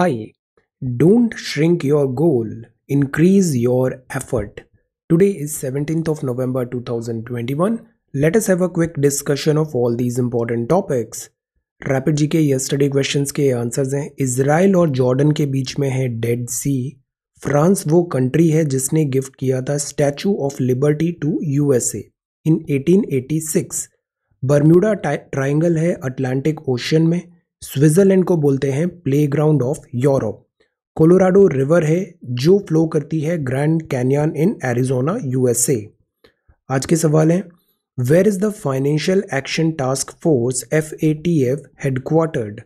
आइए don't shrink your goal increase your effort today is seventeenth of November one let us have a quick discussion of all these important topics rapid G K yesterday question के answers हैं Israel और Jordan के बीच में है Dead Sea France वो country है जिसने गिफ्ट किया था Statue of Liberty to USA in eighteen eighty six Bermuda Triangle है अटलांटिक ओशन में स्विट्ज़रलैंड को बोलते हैं playground of Europe Colorado River है जो फ्लो करती है Grand Canyon in Arizona USA आज के सवाल हैं where is the Financial Action Task Force F A T F headquartered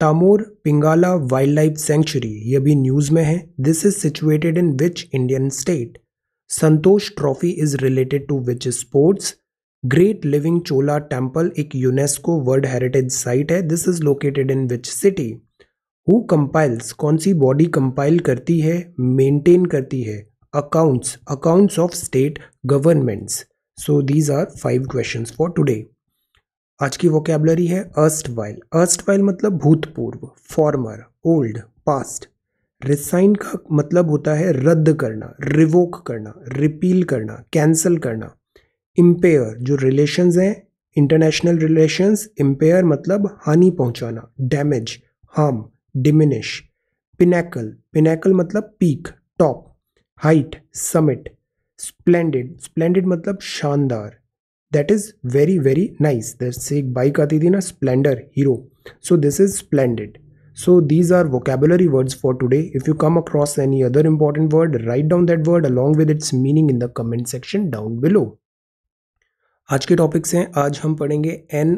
Tamor Pingla wildlife sanctuary ये भी न्यूज़ में है this is situated in which Indian state Santosh Trophy is related to which sports Great Living Chola Temple एक UNESCO World Heritage Site है this is located in which city who compiles कौन सी body compile करती है maintain करती है accounts accounts of state governments so these are five question for today आज की वोकेबलरी है अर्स्ट वाइल अर्स्ट वाइल मतलब भूतपूर्व फॉर्मर ओल्ड पास्ट रिसाइन का मतलब होता है रद्द करना रिवोक करना रिपील करना कैंसिल करना इम्पेयर जो रिलेशंस हैं इंटरनेशनल रिलेशन इम्पेयर मतलब हानि पहुंचाना damage harm diminish pinnacle pinnacle मतलब peak top height summit splendid splendid मतलब शानदार that is very very nice से एक बाइक आती थी ना Splendor Hero so this is splendid so these are vocabulary words for today if you come across any other important word write down that word along with its meaning in the comment section down below आज के topics हैं आज हम पढ़ेंगे N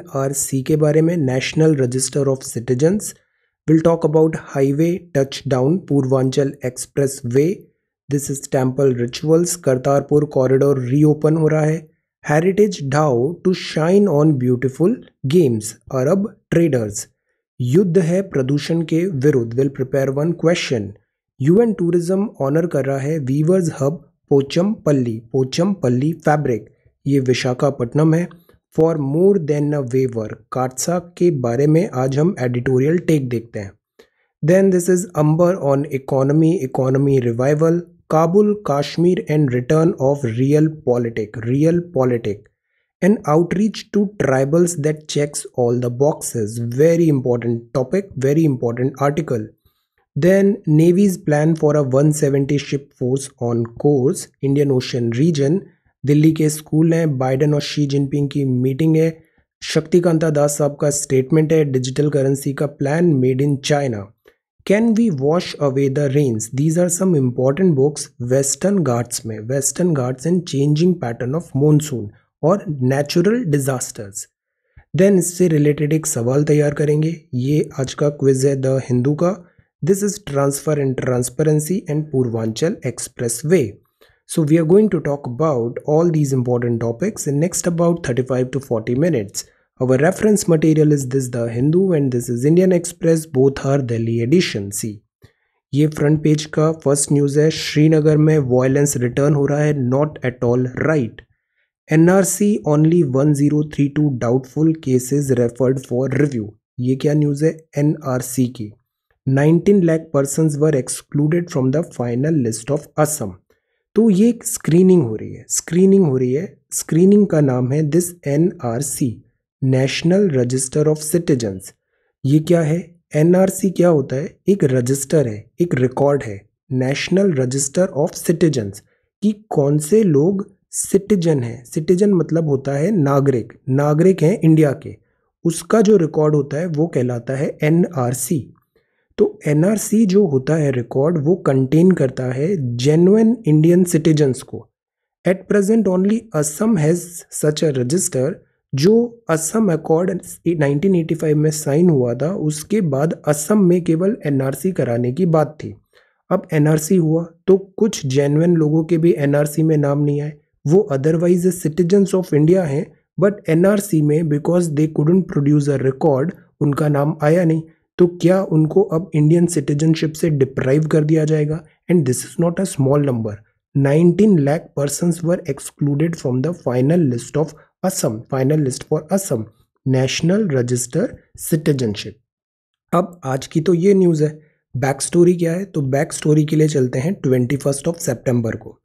के बारे में national register of citizens will talk about highway touch down Purvanchal expressway this is temple rituals Kartarpur corridor reopen हो रहा है heritage dhow to shine on beautiful games Arab traders युद्ध है प्रदूषण के विरुद्ध will prepare one question UN tourism honour कर रहा है वीवर्स हब पोचम पल्ली पोचम पल्ली फैब्रिक ये विशाखापट्टनम है for more than a waiver CAATSA के बारे में आज हम एडिटोरियल टेक देखते हैं then this is amber on economy economy revival Kabul Kashmir and return of realpolitik realpolitik and outreach to tribals that checks all the boxes very important topic very important article navy's plan for a one 170 ship force on course Indian ocean region Delhi के school हैं Biden और she Jinping की meeting है शक्तिकांता दास साहब का statement है digital currency का plan made in China can we wash away the rains these are some important books Western Ghats में Western Ghats and changing pattern of monsoon और नेचुरल डिजास्टर्स देन इससे related एक सवाल तैयार करेंगे ये आज का क्विज है द हिंदू का this is transfer and transparency and Purvanchal expressway So we are going to talk about all these important topics in next about 35 to 40 minutes. Our reference material is this The Hindu and this is Indian Express both are Delhi edition see. ये front page का first news है श्रीनगर में violence return हो रहा है not at all right NRC only 1032 doubtful cases referred for review ये क्या news है एनआरसी की 19 lakh persons were excluded from the final list of Assam तो ये एक स्क्रीनिंग हो रही है स्क्रीनिंग हो रही है स्क्रीनिंग का नाम है this N R C national register of citizens ये क्या है एन आर सी क्या होता है एक रजिस्टर है एक रिकॉर्ड है नेशनल रजिस्टर ऑफ सिटीजन्स कि कौन से लोग सिटीजन हैं सिटीजन मतलब होता है नागरिक नागरिक हैं इंडिया के उसका जो रिकॉर्ड होता है वो कहलाता है एन आर सी तो एनआरसी जो होता है रिकॉर्ड वो कंटेन करता है जेन्युन इंडियन सिटीजन्स को at present only Assam has such a register जो असम अकॉर्ड 1985 में साइन हुआ था उसके बाद असम में केवल एनआरसी कराने की बात थी अब एनआरसी हुआ तो कुछ जेन्युन लोगों के भी एनआरसी में नाम नहीं आए वो अदरवाइज सिटीजन्स ऑफ इंडिया हैं बट एनआरसी में because they couldn't produce a record उनका नाम आया नहीं तो क्या उनको अब इंडियन सिटीजनशिप से डिप्राइव कर दिया जाएगा and this is not a small number 19 lakh person were excluded from the final list of Assam final list for Assam national register citizenship अब आज की तो ये न्यूज़ है बैक स्टोरी क्या है तो बैक स्टोरी के लिए चलते हैं ट्वेंटी फर्स्ट ऑफ सेप्टेम्बर को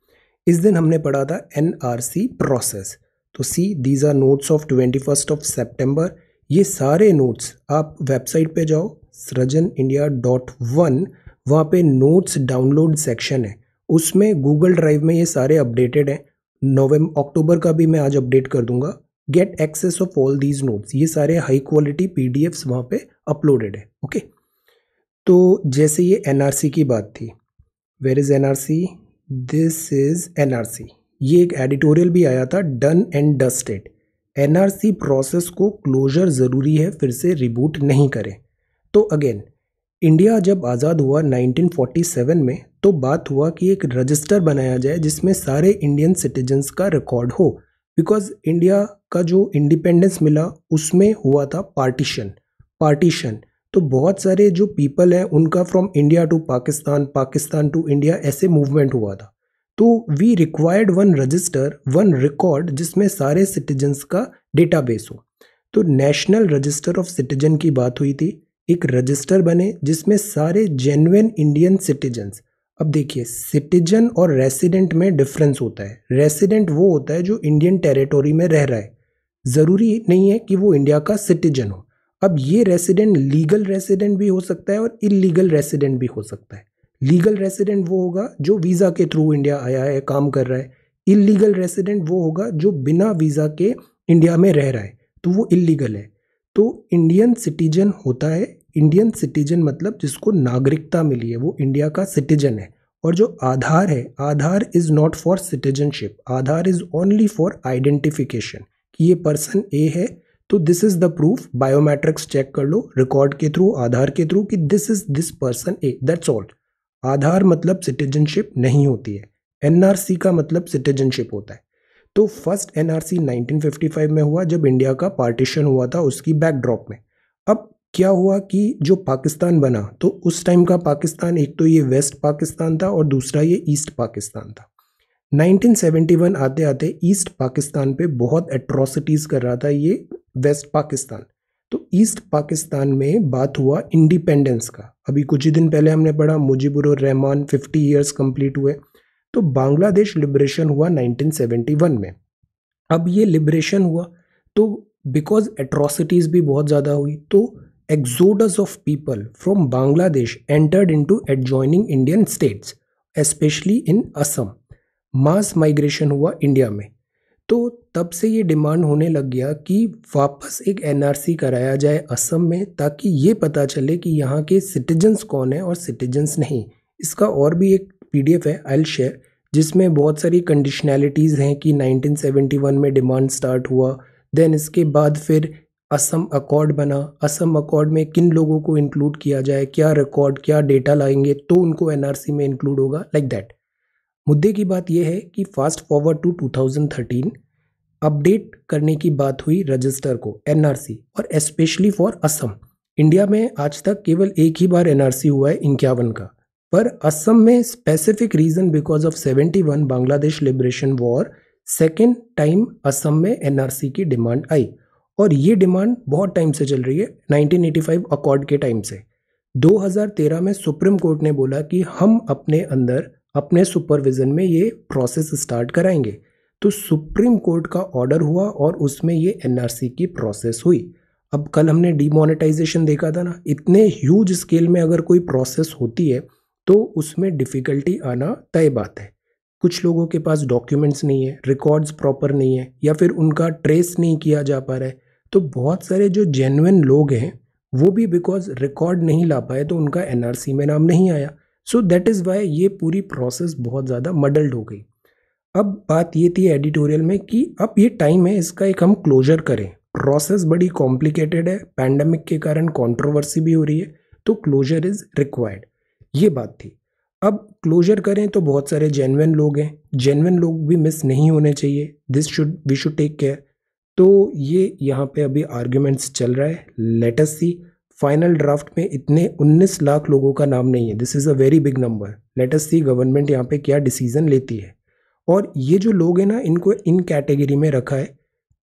इस दिन हमने पढ़ा था एन आर सी प्रोसेस तो see these are notes of twenty first of September ये सारे नोट्स आप वेबसाइट पे जाओ सृजन इंडिया डॉट वन वहाँ पर नोट्स डाउनलोड सेक्शन है उसमें गूगल ड्राइव में ये सारे अपडेटेड हैं नवंबर अक्टूबर का भी मैं आज अपडेट कर दूंगा get access of all these notes ये सारे high quality P D Fs वहाँ पर अपलोडेड है ओके तो जैसे ये एन आर सी की बात थी where is N R C this is N R C ये एक एडिटोरियल भी आया था done and dusted NRC process को क्लोजर ज़रूरी है फिर से रिबूट नहीं करें तो अगेन इंडिया जब आज़ाद हुआ 1947 में तो बात हुआ कि एक रजिस्टर बनाया जाए जिसमें सारे इंडियन सिटीजन्स का रिकॉर्ड हो बिकॉज इंडिया का जो इंडिपेंडेंस मिला उसमें हुआ था पार्टीशन पार्टीशन तो बहुत सारे जो पीपल हैं उनका from India to Pakistan Pakistan to India ऐसे मूवमेंट हुआ था तो we required one register one record जिसमें सारे सिटीजन्स का डेटाबेस हो तो नेशनल रजिस्टर ऑफ सिटीजन की बात हुई थी एक रजिस्टर बने जिसमें सारे जेन्युन इंडियन सिटीजन्स अब देखिए सिटीजन और रेसिडेंट में डिफरेंस होता है रेसिडेंट वो होता है जो इंडियन टेरिटोरी में रह रहा है ज़रूरी नहीं है कि वो इंडिया का सिटीजन हो अब ये रेसिडेंट लीगल रेसिडेंट भी हो सकता है और इलीगल रेसिडेंट भी हो सकता है लीगल रेसिडेंट वो होगा जो वीज़ा के थ्रू इंडिया आया है काम कर रहा है इलीगल रेसिडेंट वो होगा जो बिना वीज़ा के इंडिया में रह रहा है तो वो इलीगल है तो इंडियन सिटीजन होता है इंडियन सिटीजन मतलब जिसको नागरिकता मिली है वो इंडिया का सिटीजन है और जो आधार है Aadhaar is not for citizenship Aadhaar is only for identification कि ये पर्सन ए है तो this is the proof biometrics check कर लो रिकॉर्ड के थ्रू आधार के थ्रू कि this is this person A that's all Aadhaar मतलब सिटीजनशिप नहीं होती है एनआरसी का मतलब सिटीजनशिप होता है तो फर्स्ट एनआरसी 1955 में हुआ जब इंडिया का पार्टीशन हुआ था उसकी बैकड्रॉप में अब क्या हुआ कि जो पाकिस्तान बना तो उस टाइम का पाकिस्तान एक तो ये वेस्ट पाकिस्तान था और दूसरा ये ईस्ट पाकिस्तान था 1971 आते आते ईस्ट पाकिस्तान पे बहुत एट्रोसिटीज़ कर रहा था ये वेस्ट पाकिस्तान तो ईस्ट पाकिस्तान में बात हुआ इंडिपेंडेंस का अभी कुछ ही दिन पहले हमने पढ़ा मुजीबुर रहमान 50 ईयर्स कंप्लीट हुए तो बांग्लादेश लिबरेशन हुआ 1971 में अब ये लिबरेशन हुआ तो बिकॉज एट्रॉसिटीज़ भी बहुत ज़्यादा हुई तो exodus of people from Bangladesh entered into adjoining Indian states especially in Assam mass migration हुआ इंडिया में तो तब से ये डिमांड होने लग गया कि वापस एक एनआरसी कराया जाए असम में ताकि ये पता चले कि यहाँ के सिटीजन्स कौन है और सिटीजन्स नहीं इसका और भी एक पीडीएफ है आई शेयर जिसमें बहुत सारी कंडीशनैलिटीज़ हैं कि 1971 में डिमांड स्टार्ट हुआ देन इसके बाद फिर असम अकॉर्ड बना असम अकॉर्ड में किन लोगों को इंक्लूड किया जाए क्या रिकॉर्ड क्या डेटा लाएंगे तो उनको एनआरसी में इंक्लूड होगा लाइक like दैट मुद्दे की बात यह है कि फास्ट फॉरवर्ड टू 2013 अपडेट करने की बात हुई रजिस्टर को एनआरसी और स्पेशली फॉर असम इंडिया में आज तक केवल एक ही बार एनआरसी हुआ है इक्यावन का पर असम में specific region because of 71 Bangladesh liberation war second time Assam में एनआरसी की डिमांड आई और ये डिमांड बहुत टाइम से चल रही है 1985 अकॉर्ड के टाइम से 2013 में सुप्रीम कोर्ट ने बोला कि हम अपने अंदर अपने सुपरविज़न में ये प्रोसेस स्टार्ट कराएंगे तो सुप्रीम कोर्ट का ऑर्डर हुआ और उसमें ये एनआरसी की प्रोसेस हुई अब कल हमने डिमोनेटाइजेशन देखा था ना इतने ह्यूज स्केल में अगर कोई प्रोसेस होती है तो उसमें डिफ़िकल्टी आना तय बात है कुछ लोगों के पास डॉक्यूमेंट्स नहीं है रिकॉर्ड्स प्रॉपर नहीं है या फिर उनका ट्रेस नहीं किया जा पा रहा है तो बहुत सारे जो जेनुन लोग हैं वो भी बिकॉज रिकॉर्ड नहीं ला पाए तो उनका एनआरसी में नाम नहीं आया सो दैट इज़ वाई ये पूरी प्रोसेस बहुत ज़्यादा मडल्ड हो गई अब बात ये थी एडिटोरियल में कि अब ये टाइम है इसका एक हम क्लोजर करें प्रोसेस बड़ी कॉम्प्लिकेटेड है पैंडमिक के कारण कॉन्ट्रोवर्सी भी हो रही है तो क्लोजर इज़ रिक्वायर्ड ये बात थी अब क्लोजर करें तो बहुत सारे जेनविन लोग हैं जेनविन लोग भी मिस नहीं होने चाहिए this should we should take care तो ये यहाँ पे अभी आर्ग्यूमेंट्स चल रहा है लेटस सी फाइनल ड्राफ्ट में इतने 19 लाख लोगों का नाम नहीं है this is a very big number let's see government यहाँ पे क्या डिसीजन लेती है और ये जो लोग हैं ना इनको इन कैटेगरी में रखा है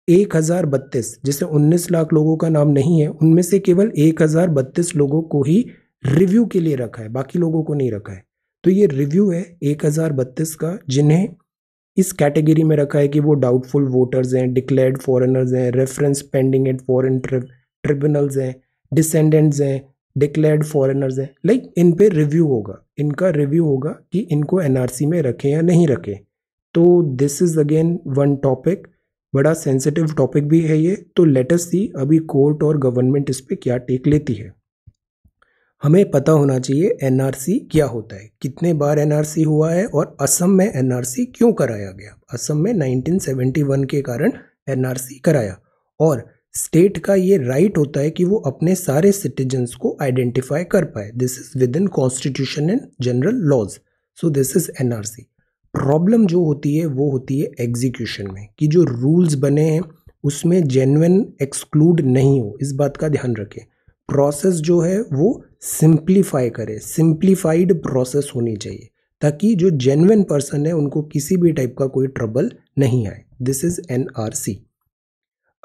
एक हज़ार बत्तीस जैसे उन्नीस लाख लोगों का नाम नहीं है उनमें से केवल एक हज़ार बत्तीस लोगों को ही रिव्यू के लिए रखा है बाकी लोगों को नहीं रखा है तो ये रिव्यू है एक हज़ार बत्तीस का जिन्हें इस कैटेगरी में रखा है कि वो डाउटफुल वोटर्स हैं डिक्लेयर्ड फॉरेनर्स हैं reference pending at foreign tribunals हैं डिसेंडेंट्स हैं डिक्लेयर्ड फॉरेनर्स हैं लाइक इन पर रिव्यू होगा इनका रिव्यू होगा कि इनको एनआरसी में रखें या नहीं रखें तो this is again one topic बड़ा सेंसिटिव टॉपिक भी है ये तो लेटेस्ट सी अभी कोर्ट और गवर्नमेंट इस पर क्या टेक लेती है हमें पता होना चाहिए एनआरसी क्या होता है कितने बार एनआरसी हुआ है और असम में एनआरसी क्यों कराया गया असम में 1971 के कारण एनआरसी कराया और स्टेट का ये राइट होता है कि वो अपने सारे सिटीजन्स को आइडेंटिफाई कर पाए this is within constitution and general laws so this is NRC problem जो होती है वो होती है एग्जीक्यूशन में कि जो रूल्स बने हैं उसमें जेनुन एक्सक्लूड नहीं हो इस बात का ध्यान रखें प्रोसेस जो है वो सिंप्लीफाई करे सिंप्लीफाइड प्रोसेस होनी चाहिए ताकि जो जेनुन पर्सन है उनको किसी भी टाइप का कोई ट्रबल नहीं आए दिस इज़ एन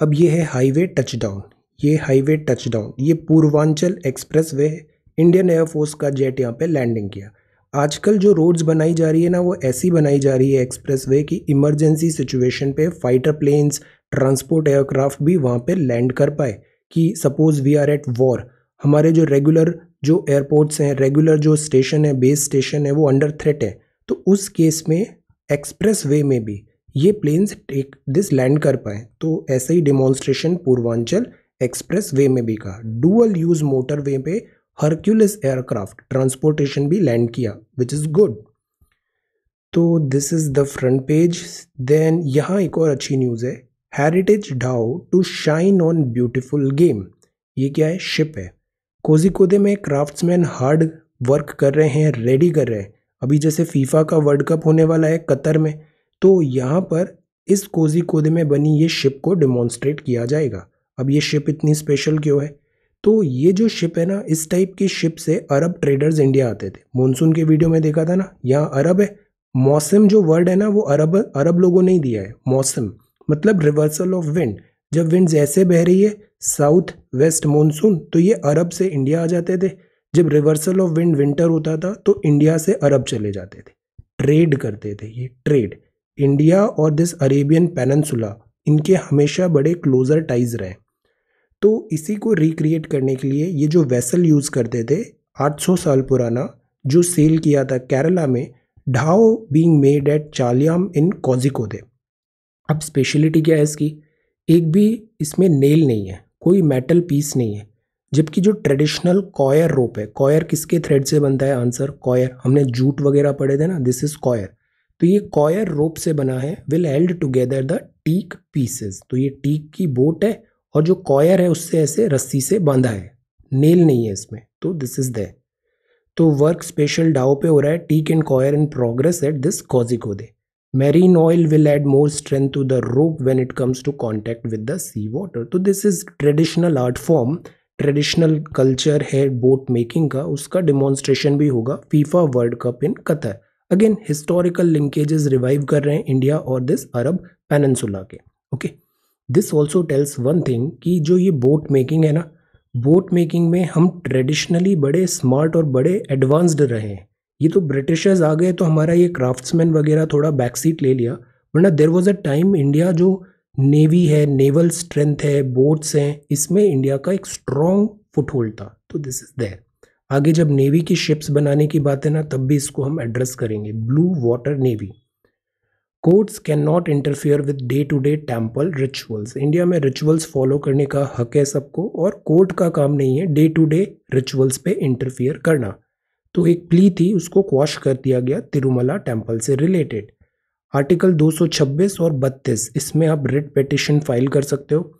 अब ये है हाईवे डाउन ये हाईवे डाउन ये पूर्वांचल एक्सप्रेस वे है इंडियन एयरफोर्स का जेट यहाँ पे लैंडिंग किया आजकल जो रोड्स बनाई जा रही है ना वो ऐसी बनाई जा रही है एक्सप्रेस वे की इमरजेंसी सिचुएशन पे फाइटर प्लेन्स ट्रांसपोर्ट एयरक्राफ्ट भी वहाँ पे लैंड कर पाए कि suppose we are at war हमारे जो रेगुलर जो एयरपोर्ट्स हैं रेगुलर जो स्टेशन है बेस स्टेशन है वो अंडर थ्रेट है तो उस केस में एक्सप्रेस वे में भी ये प्लेन्स टेक दिस लैंड कर पाए तो ऐसे ही डिमॉन्स्ट्रेशन पूर्वांचल एक्सप्रेस वे में भी कहा डूअल यूज़ मोटर वे पे हरक्यूलिस एयरक्राफ्ट ट्रांसपोर्टेशन भी लैंड किया विच इज़ गुड तो this is the front page then यहाँ एक और अच्छी न्यूज़ है heritage dhow to shine on beautiful game ये क्या है शिप है कोजिकोदे में क्राफ्ट्समैन हार्ड वर्क कर रहे हैं रेडी कर रहे हैं अभी जैसे फीफा का वर्ल्ड कप होने वाला है कतर में तो यहाँ पर इस कोजिकोदे में बनी ये शिप को डिमॉन्स्ट्रेट किया जाएगा अब ये शिप इतनी स्पेशल क्यों है तो ये जो शिप है ना इस टाइप की शिप से अरब ट्रेडर्स इंडिया आते थे मॉनसून के वीडियो में देखा था ना यहाँ अरब है मौसम जो वर्ड है ना वो अरब अरब लोगों ने ही दिया है मौसम मतलब रिवर्सल ऑफ विंड जब विंड ऐसे बह रही है साउथ वेस्ट मॉनसून तो ये अरब से इंडिया आ जाते थे जब रिवर्सल ऑफ विंड विंटर होता था तो इंडिया से अरब चले जाते थे ट्रेड करते थे ये ट्रेड इंडिया और दिस अरेबियन पेनसुला इनके हमेशा बड़े क्लोजर टाइज रहे तो इसी को रिक्रिएट करने के लिए ये जो वेसल यूज़ करते थे 800 साल पुराना जो सेल किया था केरला में dhow being made at Chaliyam in Kozhikode अब स्पेशलिटी क्या है इसकी एक भी इसमें नेल नहीं है कोई मेटल पीस नहीं है जबकि जो ट्रेडिशनल कॉयर रोप है कॉयर किसके थ्रेड से बनता है आंसर कॉयर हमने जूट वगैरह पढ़े थे ना दिस इज़ कॉयर तो ये कॉयर रोप से बना है will held together the teak pieces तो ये टीक की बोट है और जो कॉयर है उससे ऐसे रस्सी से बांधा है नेल नहीं है इसमें तो दिस इज द तो वर्क स्पेशल डाओ पे हो रहा है teak and coir in progress at this Kozhikode marine oil will add more strength to the rope when it comes to contact with the sea water तो this is traditional art form traditional culture है boat making का उसका demonstration भी होगा FIFA World Cup in Qatar again historical linkages revive कर रहे हैं India और दिस अरब पेनसुला के okay okay? This also tells one thing कि जो ये बोट मेकिंग है ना बोट मेकिंग में हम ट्रेडिशनली बड़े स्मार्ट और बड़े एडवांस्ड रहे हैं ये तो ब्रिटिशर्स आ गए तो हमारा ये क्राफ्ट्समैन वगैरह थोड़ा बैक सीट ले लिया वरना there was a time India जो नेवी है नेवल स्ट्रेंथ है बोट्स हैं इसमें इंडिया का एक स्ट्रॉन्ग फुटहोल्ड था तो दिस इज देयर आगे जब नेवी की शिप्स बनाने की बात है ना तब भी इसको हम एड्रेस करेंगे blue water navy courts can not interfere with day to day temple rituals India में रिचुअल्स फॉलो करने का हक है सबको और कोर्ट का काम नहीं है डे टू डे रिचुअल्स पे इंटरफेयर करना तो एक प्ली थी उसको क्वाश कर दिया गया तिरुमला टेम्पल से रिलेटेड आर्टिकल 226 और 32 इसमें आप रिट पिटिशन फाइल कर सकते हो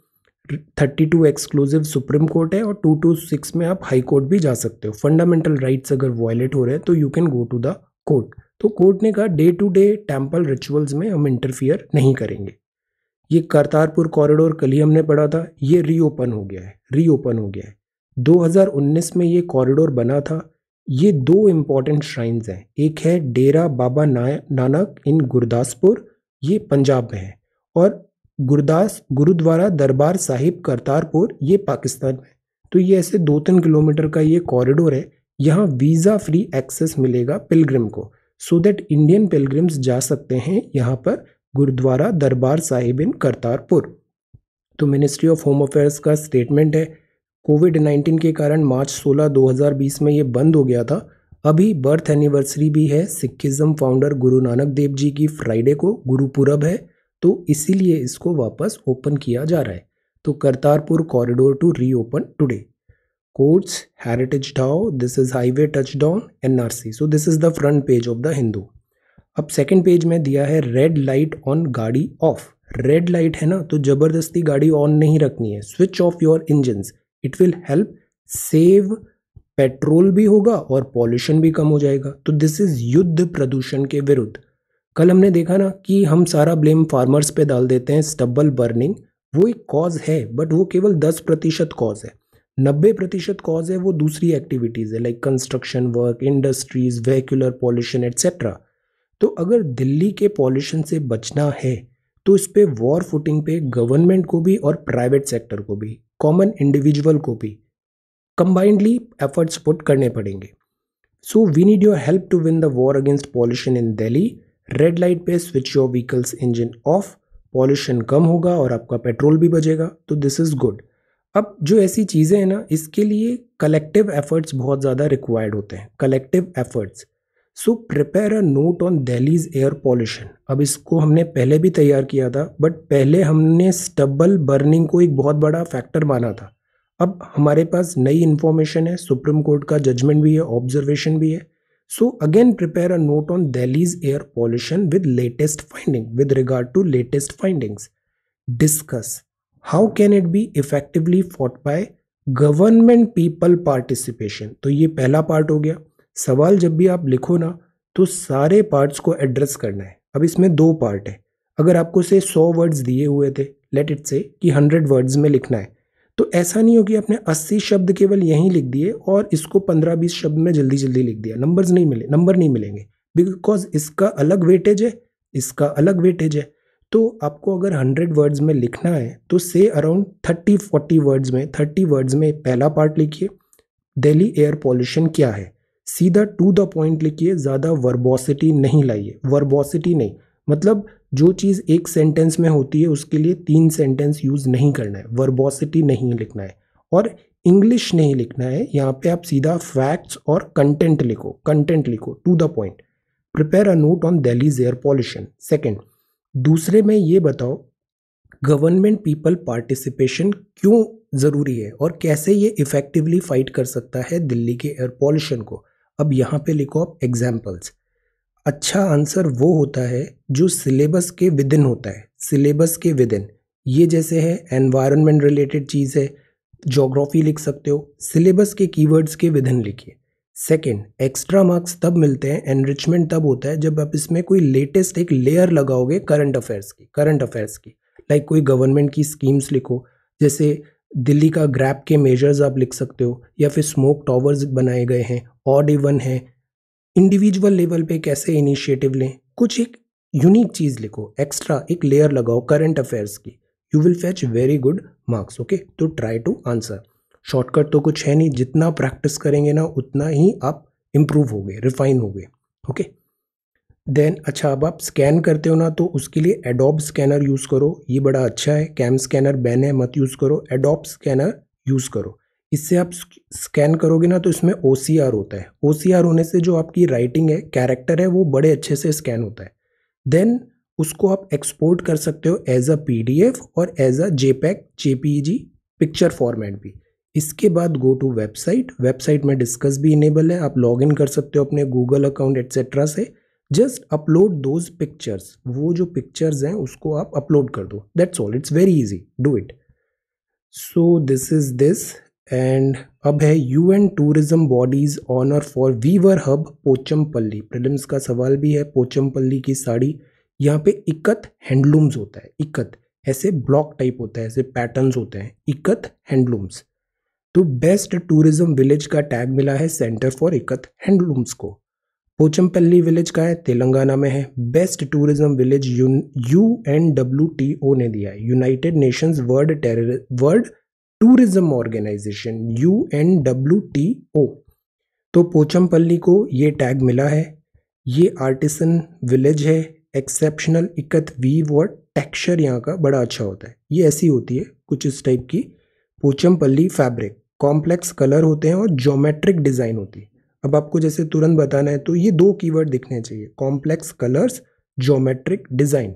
32 एक्सक्लूसिव सुप्रीम कोर्ट है और 226 में आप हाई कोर्ट भी जा सकते हो फंडामेंटल राइट्स अगर वॉयलेट हो रहे हैं तो you can go to the court तो कोर्ट ने कहा day to day temple rituals में हम इंटरफियर नहीं करेंगे ये करतारपुर कॉरिडोर कल ही हमने पढ़ा था ये रीओपन हो गया है रीओपन हो गया है 2019 में ये कॉरिडोर बना था ये दो इम्पॉर्टेंट श्राइन्स हैं एक है डेरा बाबा ना, नानक इन गुरदासपुर ये पंजाब में है और गुरदास गुरुद्वारा दरबार साहिब करतारपुर ये पाकिस्तान में तो ये ऐसे दो तीन किलोमीटर का ये कॉरिडोर है यहाँ वीज़ा फ्री एक्सेस मिलेगा पिलग्रिम को सो दैट इंडियन पिलग्रिम्स जा सकते हैं यहाँ पर गुरुद्वारा दरबार साहिब इन करतारपुर तो मिनिस्ट्री ऑफ होम अफेयर्स का स्टेटमेंट है कोविड 19 के कारण मार्च 16 2020 में ये बंद हो गया था अभी बर्थ एनिवर्सरी भी है सिखिज़म फाउंडर गुरु नानक देव जी की फ्राइडे को गुरुपुरब है तो इसीलिए इसको वापस ओपन किया जा रहा है तो Kartarpur corridor to reopen today courts, Heritage Dow, this is Highway Touchdown, NRC. So this is the front page of the Hindu. अब सेकेंड पेज में दिया है रेड लाइट ऑन गाड़ी ऑफ रेड लाइट है ना तो ज़बरदस्ती गाड़ी ऑन नहीं रखनी है switch off your engine it will help save petrol भी होगा और पॉल्यूशन भी कम हो जाएगा तो दिस इज़ युद्ध प्रदूषण के विरुद्ध कल हमने देखा ना कि हम सारा ब्लेम फार्मर्स पे डाल देते हैं स्टबल बर्निंग वो एक कॉज है बट वो केवल दस प्रतिशत कॉज है नब्बे प्रतिशत कॉज है वो दूसरी एक्टिविटीज़ है like construction work industries vehicular pollution etcetera तो अगर दिल्ली के पॉल्यूशन से बचना है तो इस पर वॉर फुटिंग पे गवर्नमेंट को भी और प्राइवेट सेक्टर को भी कॉमन इंडिविजुअल को भी कंबाइंडली एफर्ट्स पुट करने पड़ेंगे so we need your help to win the war against pollution in Delhi red light पे switch your vehicles engine off pollution कम होगा और आपका पेट्रोल भी बचेगा तो दिस इज़ गुड अब जो ऐसी चीज़ें हैं ना इसके लिए कलेक्टिव एफर्ट्स बहुत ज़्यादा रिक्वायर्ड होते हैं collective efforts so prepare a note on Delhi's air pollution अब इसको हमने पहले भी तैयार किया था बट पहले हमने स्टबल बर्निंग को एक बहुत बड़ा फैक्टर माना था अब हमारे पास नई इन्फॉर्मेशन है सुप्रीम कोर्ट का जजमेंट भी है ऑब्जर्वेशन भी है so again prepare a note on Delhi's air pollution with latest finding with regard to latest findings discuss how can it be effectively fought by government people participation तो ये पहला part हो गया सवाल जब भी आप लिखो ना तो सारे पार्ट्स को एड्रेस करना है अब इसमें दो पार्ट है अगर आपको से सौ वर्ड्स दिए हुए थे लेट इट से कि हंड्रेड वर्ड्स में लिखना है तो ऐसा नहीं हो कि आपने अस्सी शब्द केवल यहीं लिख दिए और इसको पंद्रह बीस शब्द में जल्दी जल्दी लिख दिया नंबर्स नहीं मिले नंबर नहीं मिलेंगे बिकॉज इसका अलग वेटेज है इसका अलग वेटेज है तो आपको अगर हंड्रेड वर्ड्स में लिखना है तो से अराउंड थर्टी फोर्टी वर्ड्स में थर्टी वर्ड्स में पहला पार्ट लिखिए दिल्ली एयर पॉल्यूशन क्या है सीधा टू द पॉइंट लिखिए ज़्यादा वर्बोसिटी नहीं लाइए वर्बोसिटी नहीं मतलब जो चीज़ एक सेंटेंस में होती है उसके लिए तीन सेंटेंस यूज़ नहीं करना है वर्बोसिटी नहीं लिखना है और इंग्लिश नहीं लिखना है यहाँ पे आप सीधा फैक्ट्स और कंटेंट लिखो कंटेंट लिखो to the point prepare a note on Delhi's air pollution second दूसरे में ये बताओ गवर्नमेंट पीपल पार्टिसिपेशन क्यों ज़रूरी है और कैसे ये इफ़ेक्टिवली फाइट कर सकता है दिल्ली के एयर पॉल्यूशन को अब यहाँ पे लिखो आप एग्जाम्पल्स अच्छा आंसर वो होता है जो सिलेबस के विदिन होता है सिलेबस के विदिन ये जैसे है एनवायरनमेंट रिलेटेड चीज़ है जोग्राफी लिख सकते हो सिलेबस के कीवर्ड्स के विदिन लिखिए सेकेंड एक्स्ट्रा मार्क्स तब मिलते हैं एनरिचमेंट तब होता है जब आप इसमें कोई लेटेस्ट एक लेयर लगाओगे करंट अफेयर्स की करंट अफेयर्स की लाइक like कोई गवर्नमेंट की स्कीम्स लिखो जैसे दिल्ली का ग्रैप के मेजर्स आप लिख सकते हो या फिर स्मोक टॉवर्स बनाए गए हैं ऑड इवन है इंडिविजुअल लेवल पे कैसे इनिशिएटिव लें कुछ एक यूनिक चीज़ लिखो एक्स्ट्रा एक लेयर लगाओ करंट अफेयर्स की you will fetch very good marks okay तो ट्राई टू आंसर शॉर्टकट तो कुछ है नहीं जितना प्रैक्टिस करेंगे ना उतना ही आप इम्प्रूव हो गए रिफाइन हो गए ओके देन अच्छा अब आप स्कैन करते हो ना तो उसके लिए एडोब स्कैनर यूज़ करो ये बड़ा अच्छा है कैम स्कैनर बैन है मत यूज़ करो एडोब स्कैनर यूज़ करो इससे आप स्कैन करोगे ना तो इसमें ओ होता है ओ होने से जो आपकी राइटिंग है कैरेक्टर है वो बड़े अच्छे से स्कैन होता है देन उसको आप एक्सपोर्ट कर सकते हो एज अ पी और as a JPEG picture format भी इसके बाद गो टू वेबसाइट वेबसाइट में डिस्कस भी इनेबल है आप लॉग इन कर सकते हो अपने गूगल अकाउंट एट्सेट्रा से जस्ट अपलोड दोज पिक्चर्स वो जो पिक्चर्स हैं उसको आप अपलोड कर दो that's all it's very easy do it so this is this and अब है U N tourism bodies honour for Weaver hub Pochampally prelims का सवाल भी है पोचमपल्ली की साड़ी यहाँ पे इकत हैंडलूम्स होता है इकत ऐसे ब्लॉक टाइप होता है ऐसे पैटर्न्स होते हैं इकत हैंडलूम्स तो बेस्ट टूरिज्म विलेज का टैग मिला है सेंटर फॉर इकत हैंडलूम्स को पोचमपल्ली विलेज का है तेलंगाना में है best tourism village U N W T O ने दिया है United Nations World terror World Tourism Organization U N W T O तो पोचमपल्ली को ये टैग मिला है ये आर्टिसन विलेज है exceptional ikat weave texture यहाँ का बड़ा अच्छा होता है ये ऐसी होती है कुछ इस टाइप की पोचमपल्ली फैब्रिक कॉम्प्लेक्स कलर होते हैं और ज्योमेट्रिक डिज़ाइन होती है अब आपको जैसे तुरंत बताना है तो ये दो कीवर्ड दिखने चाहिए complex colours geometric design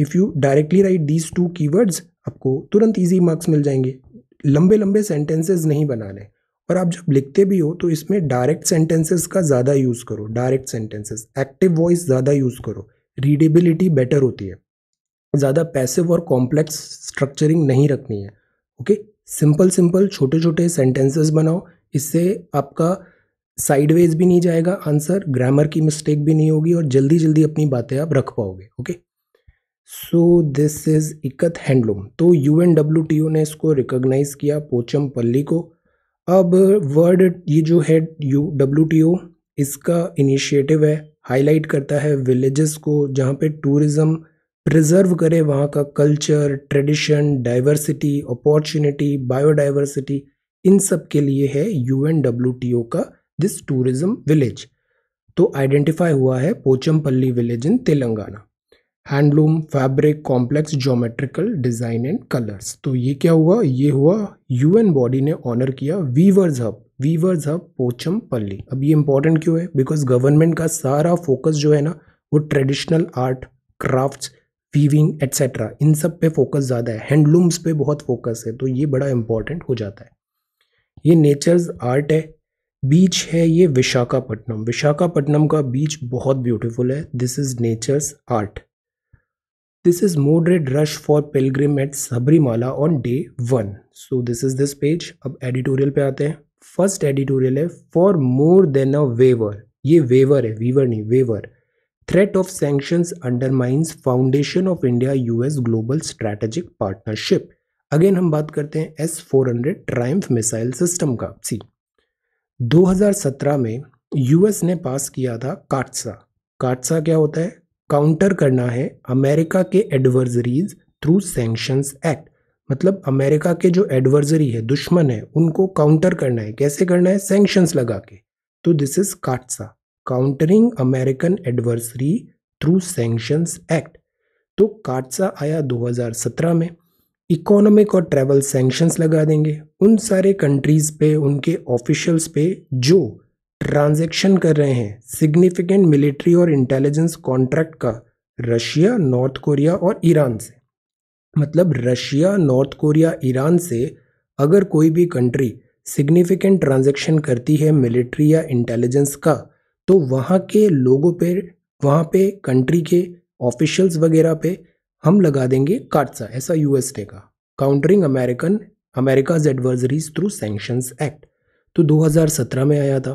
if you directly write these two keywords आपको तुरंत ईजी मार्क्स मिल जाएंगे लंबे लंबे सेंटेंसेज नहीं बनाने और आप जब लिखते भी हो तो इसमें डायरेक्ट सेंटेंसेस का ज़्यादा यूज़ करो डायरेक्ट सेंटेंसेस एक्टिव वॉइस ज़्यादा यूज़ करो रीडेबिलिटी बेटर होती है ज़्यादा पैसिव और कॉम्प्लेक्स स्ट्रक्चरिंग नहीं रखनी है ओके सिंपल सिंपल छोटे छोटे सेंटेंसेस बनाओ इससे आपका साइडवेज भी नहीं जाएगा आंसर ग्रामर की मिस्टेक भी नहीं होगी और जल्दी जल्दी अपनी बातें आप रख पाओगे okay so this is ikat handloom तो U N W T O ने इसको रिकोगनाइज़ किया पोचम पल्ली को अब वर्ड ये जो है यू डब्ल्यू टी ओ इसका इनिशिएटिव है हाईलाइट करता है विलेजेस को जहाँ पे टूरिज़्म प्रिजर्व करें वहाँ का culture tradition diversity opportunity biodiversity इन सब के लिए है U N W T O का दिस टूरिज्म विलेज तो आइडेंटिफाई हुआ है Pochampally village in Telangana handloom fabric complex geometrical design and colours तो ये क्या हुआ ये हुआ यू एन बॉडी ने ऑनर किया weavers hub weavers hub Pochampally अब ये इंपॉर्टेंट क्यों है बिकॉज गवर्नमेंट का सारा फोकस जो है ना वो traditional art crafts weaving etcetera इन सब पे फोकस ज़्यादा है हैंडलूम्स पे बहुत फोकस है तो ये बड़ा इंपॉर्टेंट हो जाता है ये नेचर्स आर्ट है बीच है ये विशाखापट्टनम विशाखापट्टनम का बीच बहुत ब्यूटिफुल है this is nature's art this is moderated rush for pilgrim at Sabarimala on day one so this is this page अब एडिटोरियल पे आते हैं फर्स्ट एडिटोरियल है for more than a waiver ये वेवर है वीवर नहीं waiver threat of sanctions undermines foundation of India US global strategic partnership again हम बात करते हैं S four hundred triumph missile system का सी 2017 में यूएस ने पास किया था काट्सा काट्सा क्या होता है काउंटर करना है अमेरिका के एडवर्जरीज थ्रू सेंक्शंस एक्ट मतलब अमेरिका के जो एडवर्जरी है दुश्मन है उनको काउंटर करना है कैसे करना है सेंक्शंस लगा के तो this is CAATSA countering American adversary through sanctions act तो काटसा आया 2017 में इकोनॉमिक और ट्रेवल सेंक्शंस लगा देंगे उन सारे कंट्रीज़ पे उनके ऑफिशियल्स पे जो ट्रांजैक्शन कर रहे हैं सिग्निफिकेंट मिलिट्री और इंटेलिजेंस कॉन्ट्रैक्ट का रशिया नॉर्थ कोरिया और ईरान से मतलब रशिया नॉर्थ कोरिया ईरान से अगर कोई भी कंट्री सिग्निफिकेंट ट्रांजैक्शन करती है मिलिट्री या इंटेलिजेंस का तो वहाँ के लोगों पर वहाँ पे कंट्री के ऑफिशियल्स वगैरह पे हम लगा देंगे काटसा ऐसा यूएसए का countering American America's adversaries through sanctions act तो 2017 में आया था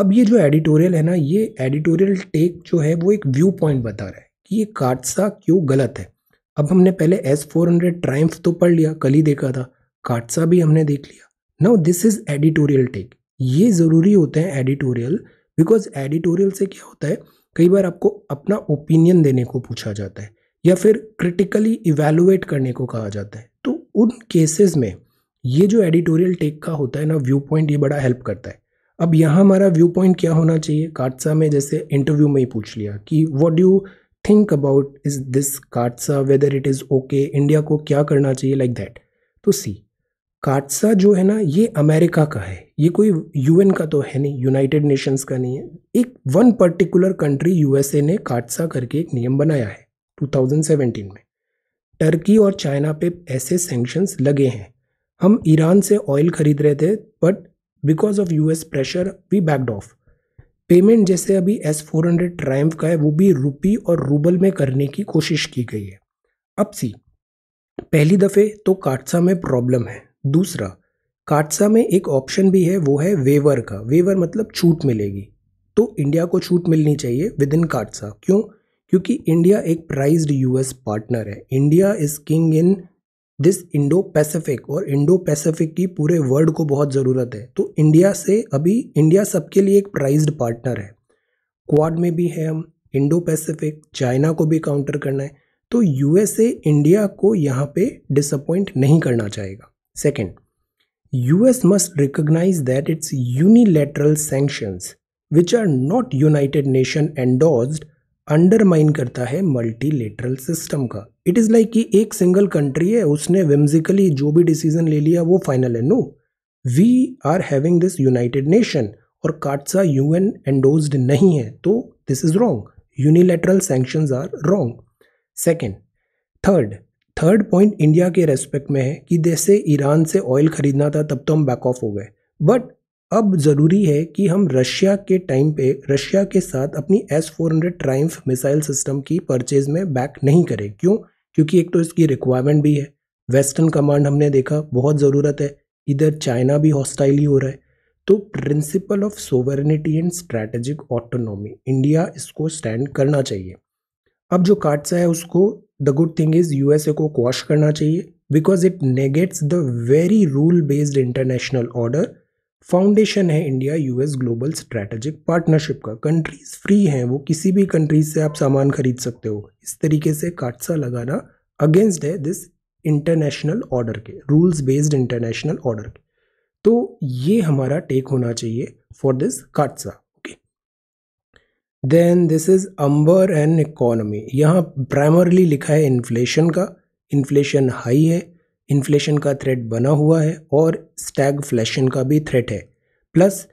अब ये जो एडिटोरियल है ना ये एडिटोरियल टेक जो है वो एक व्यू पॉइंट बता रहा है कि ये काटसा क्यों गलत है अब हमने पहले एस फोर हंड्रेड ट्राइम्फ तो पढ़ लिया कल ही देखा था काटसा भी हमने देख लिया now this is editorial take ये ज़रूरी होते हैं एडिटोरियल बिकॉज एडिटोरियल से क्या होता है कई बार आपको अपना ओपिनियन देने को पूछा जाता है या फिर क्रिटिकली इवेलुएट करने को कहा जाता है तो उन केसेस में ये जो एडिटोरियल टेक का होता है ना व्यू पॉइंट ये बड़ा हेल्प करता है अब यहाँ हमारा व्यू पॉइंट क्या होना चाहिए काटसा में जैसे इंटरव्यू में ही पूछ लिया कि what do think about is this CAATSA whether it is okay India को क्या करना चाहिए लाइक like दैट तो सी काटसा जो है ना ये अमेरिका का है ये कोई यूएन का तो है नहीं यूनाइटेड नेशंस का नहीं है एक वन पर्टिकुलर कंट्री यूएसए ने काटसा करके एक नियम बनाया है 2017 में टर्की और चाइना पे ऐसे सेंक्शंस लगे हैं हम ईरान से ऑयल खरीद रहे थे but because of US pressure we backed off payment जैसे अभी एस फोर हंड्रेड ट्राइम्फ का है वो भी रुपी और रूबल में करने की कोशिश की गई है अब सी पहली दफ़े तो काटसा में प्रॉब्लम है दूसरा काटसा में एक ऑप्शन भी है वो है वेवर का वेवर मतलब छूट मिलेगी तो इंडिया को छूट मिलनी चाहिए विद इन काटसा क्यों क्योंकि इंडिया एक प्राइज्ड यूएस पार्टनर है India is king in this Indo Pacific और इंडो पैसिफिक की पूरे वर्ल्ड को बहुत ज़रूरत है तो इंडिया से अभी इंडिया सबके लिए एक प्राइज्ड पार्टनर है क्वाड में भी है हम इंडो पैसिफिक चाइना को भी काउंटर करना है तो यूएसए इंडिया को यहाँ पे डिसअपॉइंट नहीं करना चाहेगा Second, US must recognize that its unilateral sanctions, which are not United Nation endorsed, undermine करता है मल्टीलेटरल सिस्टम का इट इज़ लाइक कि एक सिंगल कंट्री है उसने विम्जिकली जो भी डिसीजन ले लिया वो फाइनल है no we are having this United Nation और काट्सा यूएन एंडोज्ड नहीं है तो this is wrong unilateral sanctions are wrong second third third point India के रेस्पेक्ट में है कि जैसे ईरान से ऑयल खरीदना था तब तो हम बैक ऑफ हो गए बट अब ज़रूरी है कि हम रशिया के टाइम पे रशिया के साथ अपनी S four hundred triumph missile system की परचेज में बैक नहीं करें क्यों क्योंकि एक तो इसकी रिक्वायरमेंट भी है वेस्टर्न कमांड हमने देखा बहुत ज़रूरत है इधर चाइना भी हॉस्टाइल ही हो रहा है तो principle of sovereignty and strategic autonomy India इसको स्टैंड करना चाहिए अब जो काट्सा है उसको the good thing is USA को क्वाश करना चाहिए because it negates the very rule based international order foundation है India US global strategic partnership का कंट्रीज फ्री हैं वो किसी भी कंट्रीज से आप सामान खरीद सकते हो इस तरीके से काटसा लगाना अगेंस्ट है दिस इंटरनेशनल ऑर्डर के रूल्स बेस्ड इंटरनेशनल ऑर्डर के तो ये हमारा टेक होना चाहिए for this CAATSA then this is amber and economy यहाँ प्राइमरली लिखा है इन्फ्लेशन का इन्फ्लेशन हाई है इन्फ्लेशन का थ्रेट बना हुआ है और स्टैग फ्लैशन का भी थ्रेट है प्लस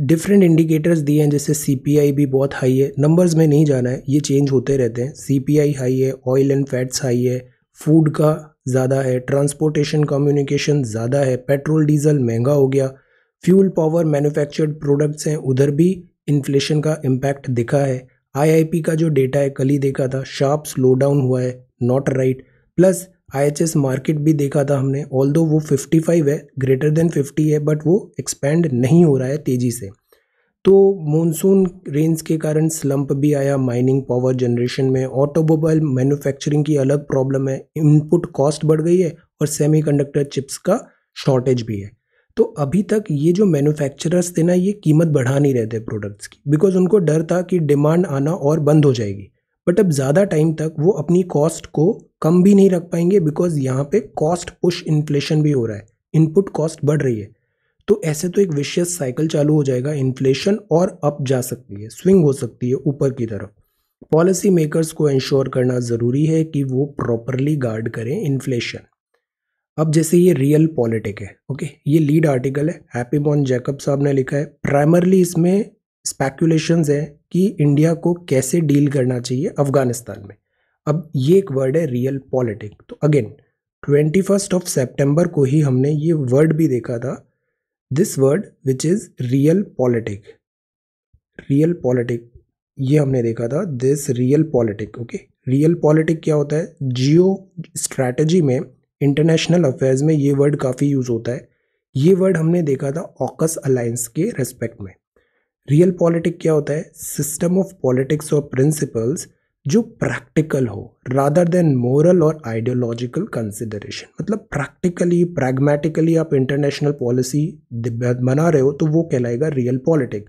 डिफरेंट इंडिकेटर्स दिए हैं जैसे सीपीआई भी बहुत हाई है नंबर्स में नहीं जाना है ये चेंज होते रहते हैं सीपीआई हाई है ऑयल एंड फैट्स हाई है फूड का ज़्यादा है ट्रांसपोर्टेशन कम्युनिकेशन ज़्यादा है पेट्रोल डीजल महंगा हो गया फ्यूल पावर मैन्युफैक्चर्ड प्रोडक्ट्स हैं उधर भी इन्फ्लेशन का इम्पैक्ट दिखा है आईआईपी का जो डेटा है कल ही देखा था शार्प स्लो डाउन हुआ है not right plus IHS market भी देखा था हमने ऑल दो वो 55 है ग्रेटर देन 50 है बट वो एक्सपैंड नहीं हो रहा है तेज़ी से तो मॉनसून रेंज के कारण स्लंप भी आया माइनिंग पावर जनरेशन में ऑटोमोबाइल मैन्युफैक्चरिंग की अलग प्रॉब्लम है इनपुट कॉस्ट बढ़ गई है और सेमीकंडक्टर चिप्स का शॉर्टेज भी है तो अभी तक ये जो मैन्युफैक्चरर्स थे ना ये कीमत बढ़ा नहीं रहे थे प्रोडक्ट्स की बिकॉज उनको डर था कि डिमांड आना और बंद हो जाएगी बट अब ज़्यादा टाइम तक वो अपनी कॉस्ट को कम भी नहीं रख पाएंगे बिकॉज यहाँ पे कॉस्ट पुश इन्फ्लेशन भी हो रहा है इनपुट कॉस्ट बढ़ रही है तो ऐसे तो एक विशेष साइकिल चालू हो जाएगा इन्फ्लेशन और अप जा सकती है स्विंग हो सकती है ऊपर की तरफ पॉलिसी मेकर्स को इंश्योर करना ज़रूरी है कि वो प्रॉपरली गार्ड करें इन्फ्लेशन अब जैसे ये रियल पॉलिटिक है ओके ये लीड आर्टिकल है हैप्पी बॉन जैकब साहब ने लिखा है प्राइमरली इसमें स्पेकुलेशंस है कि इंडिया को कैसे डील करना चाहिए अफगानिस्तान में अब ये एक वर्ड है रियल पॉलिटिक तो again twenty first of September को ही हमने ये वर्ड भी देखा था this word which is realpolitik realpolitik ये हमने देखा था this realpolitik okay realpolitik क्या होता है जियो स्ट्रैटेजी में इंटरनेशनल अफेयर्स में ये वर्ड काफ़ी यूज़ होता है ये वर्ड हमने देखा था ऑकस अलायंस के रेस्पेक्ट में रियल पॉलिटिक क्या होता है सिस्टम ऑफ पॉलिटिक्स और प्रिंसिपल्स जो प्रैक्टिकल हो रादर देन मोरल और आइडियोलॉजिकल कंसिडरेशन मतलब प्रैक्टिकली प्रैग्मेटिकली आप इंटरनेशनल पॉलिसी बना रहे हो तो वो कहलाएगा रियल पॉलिटिक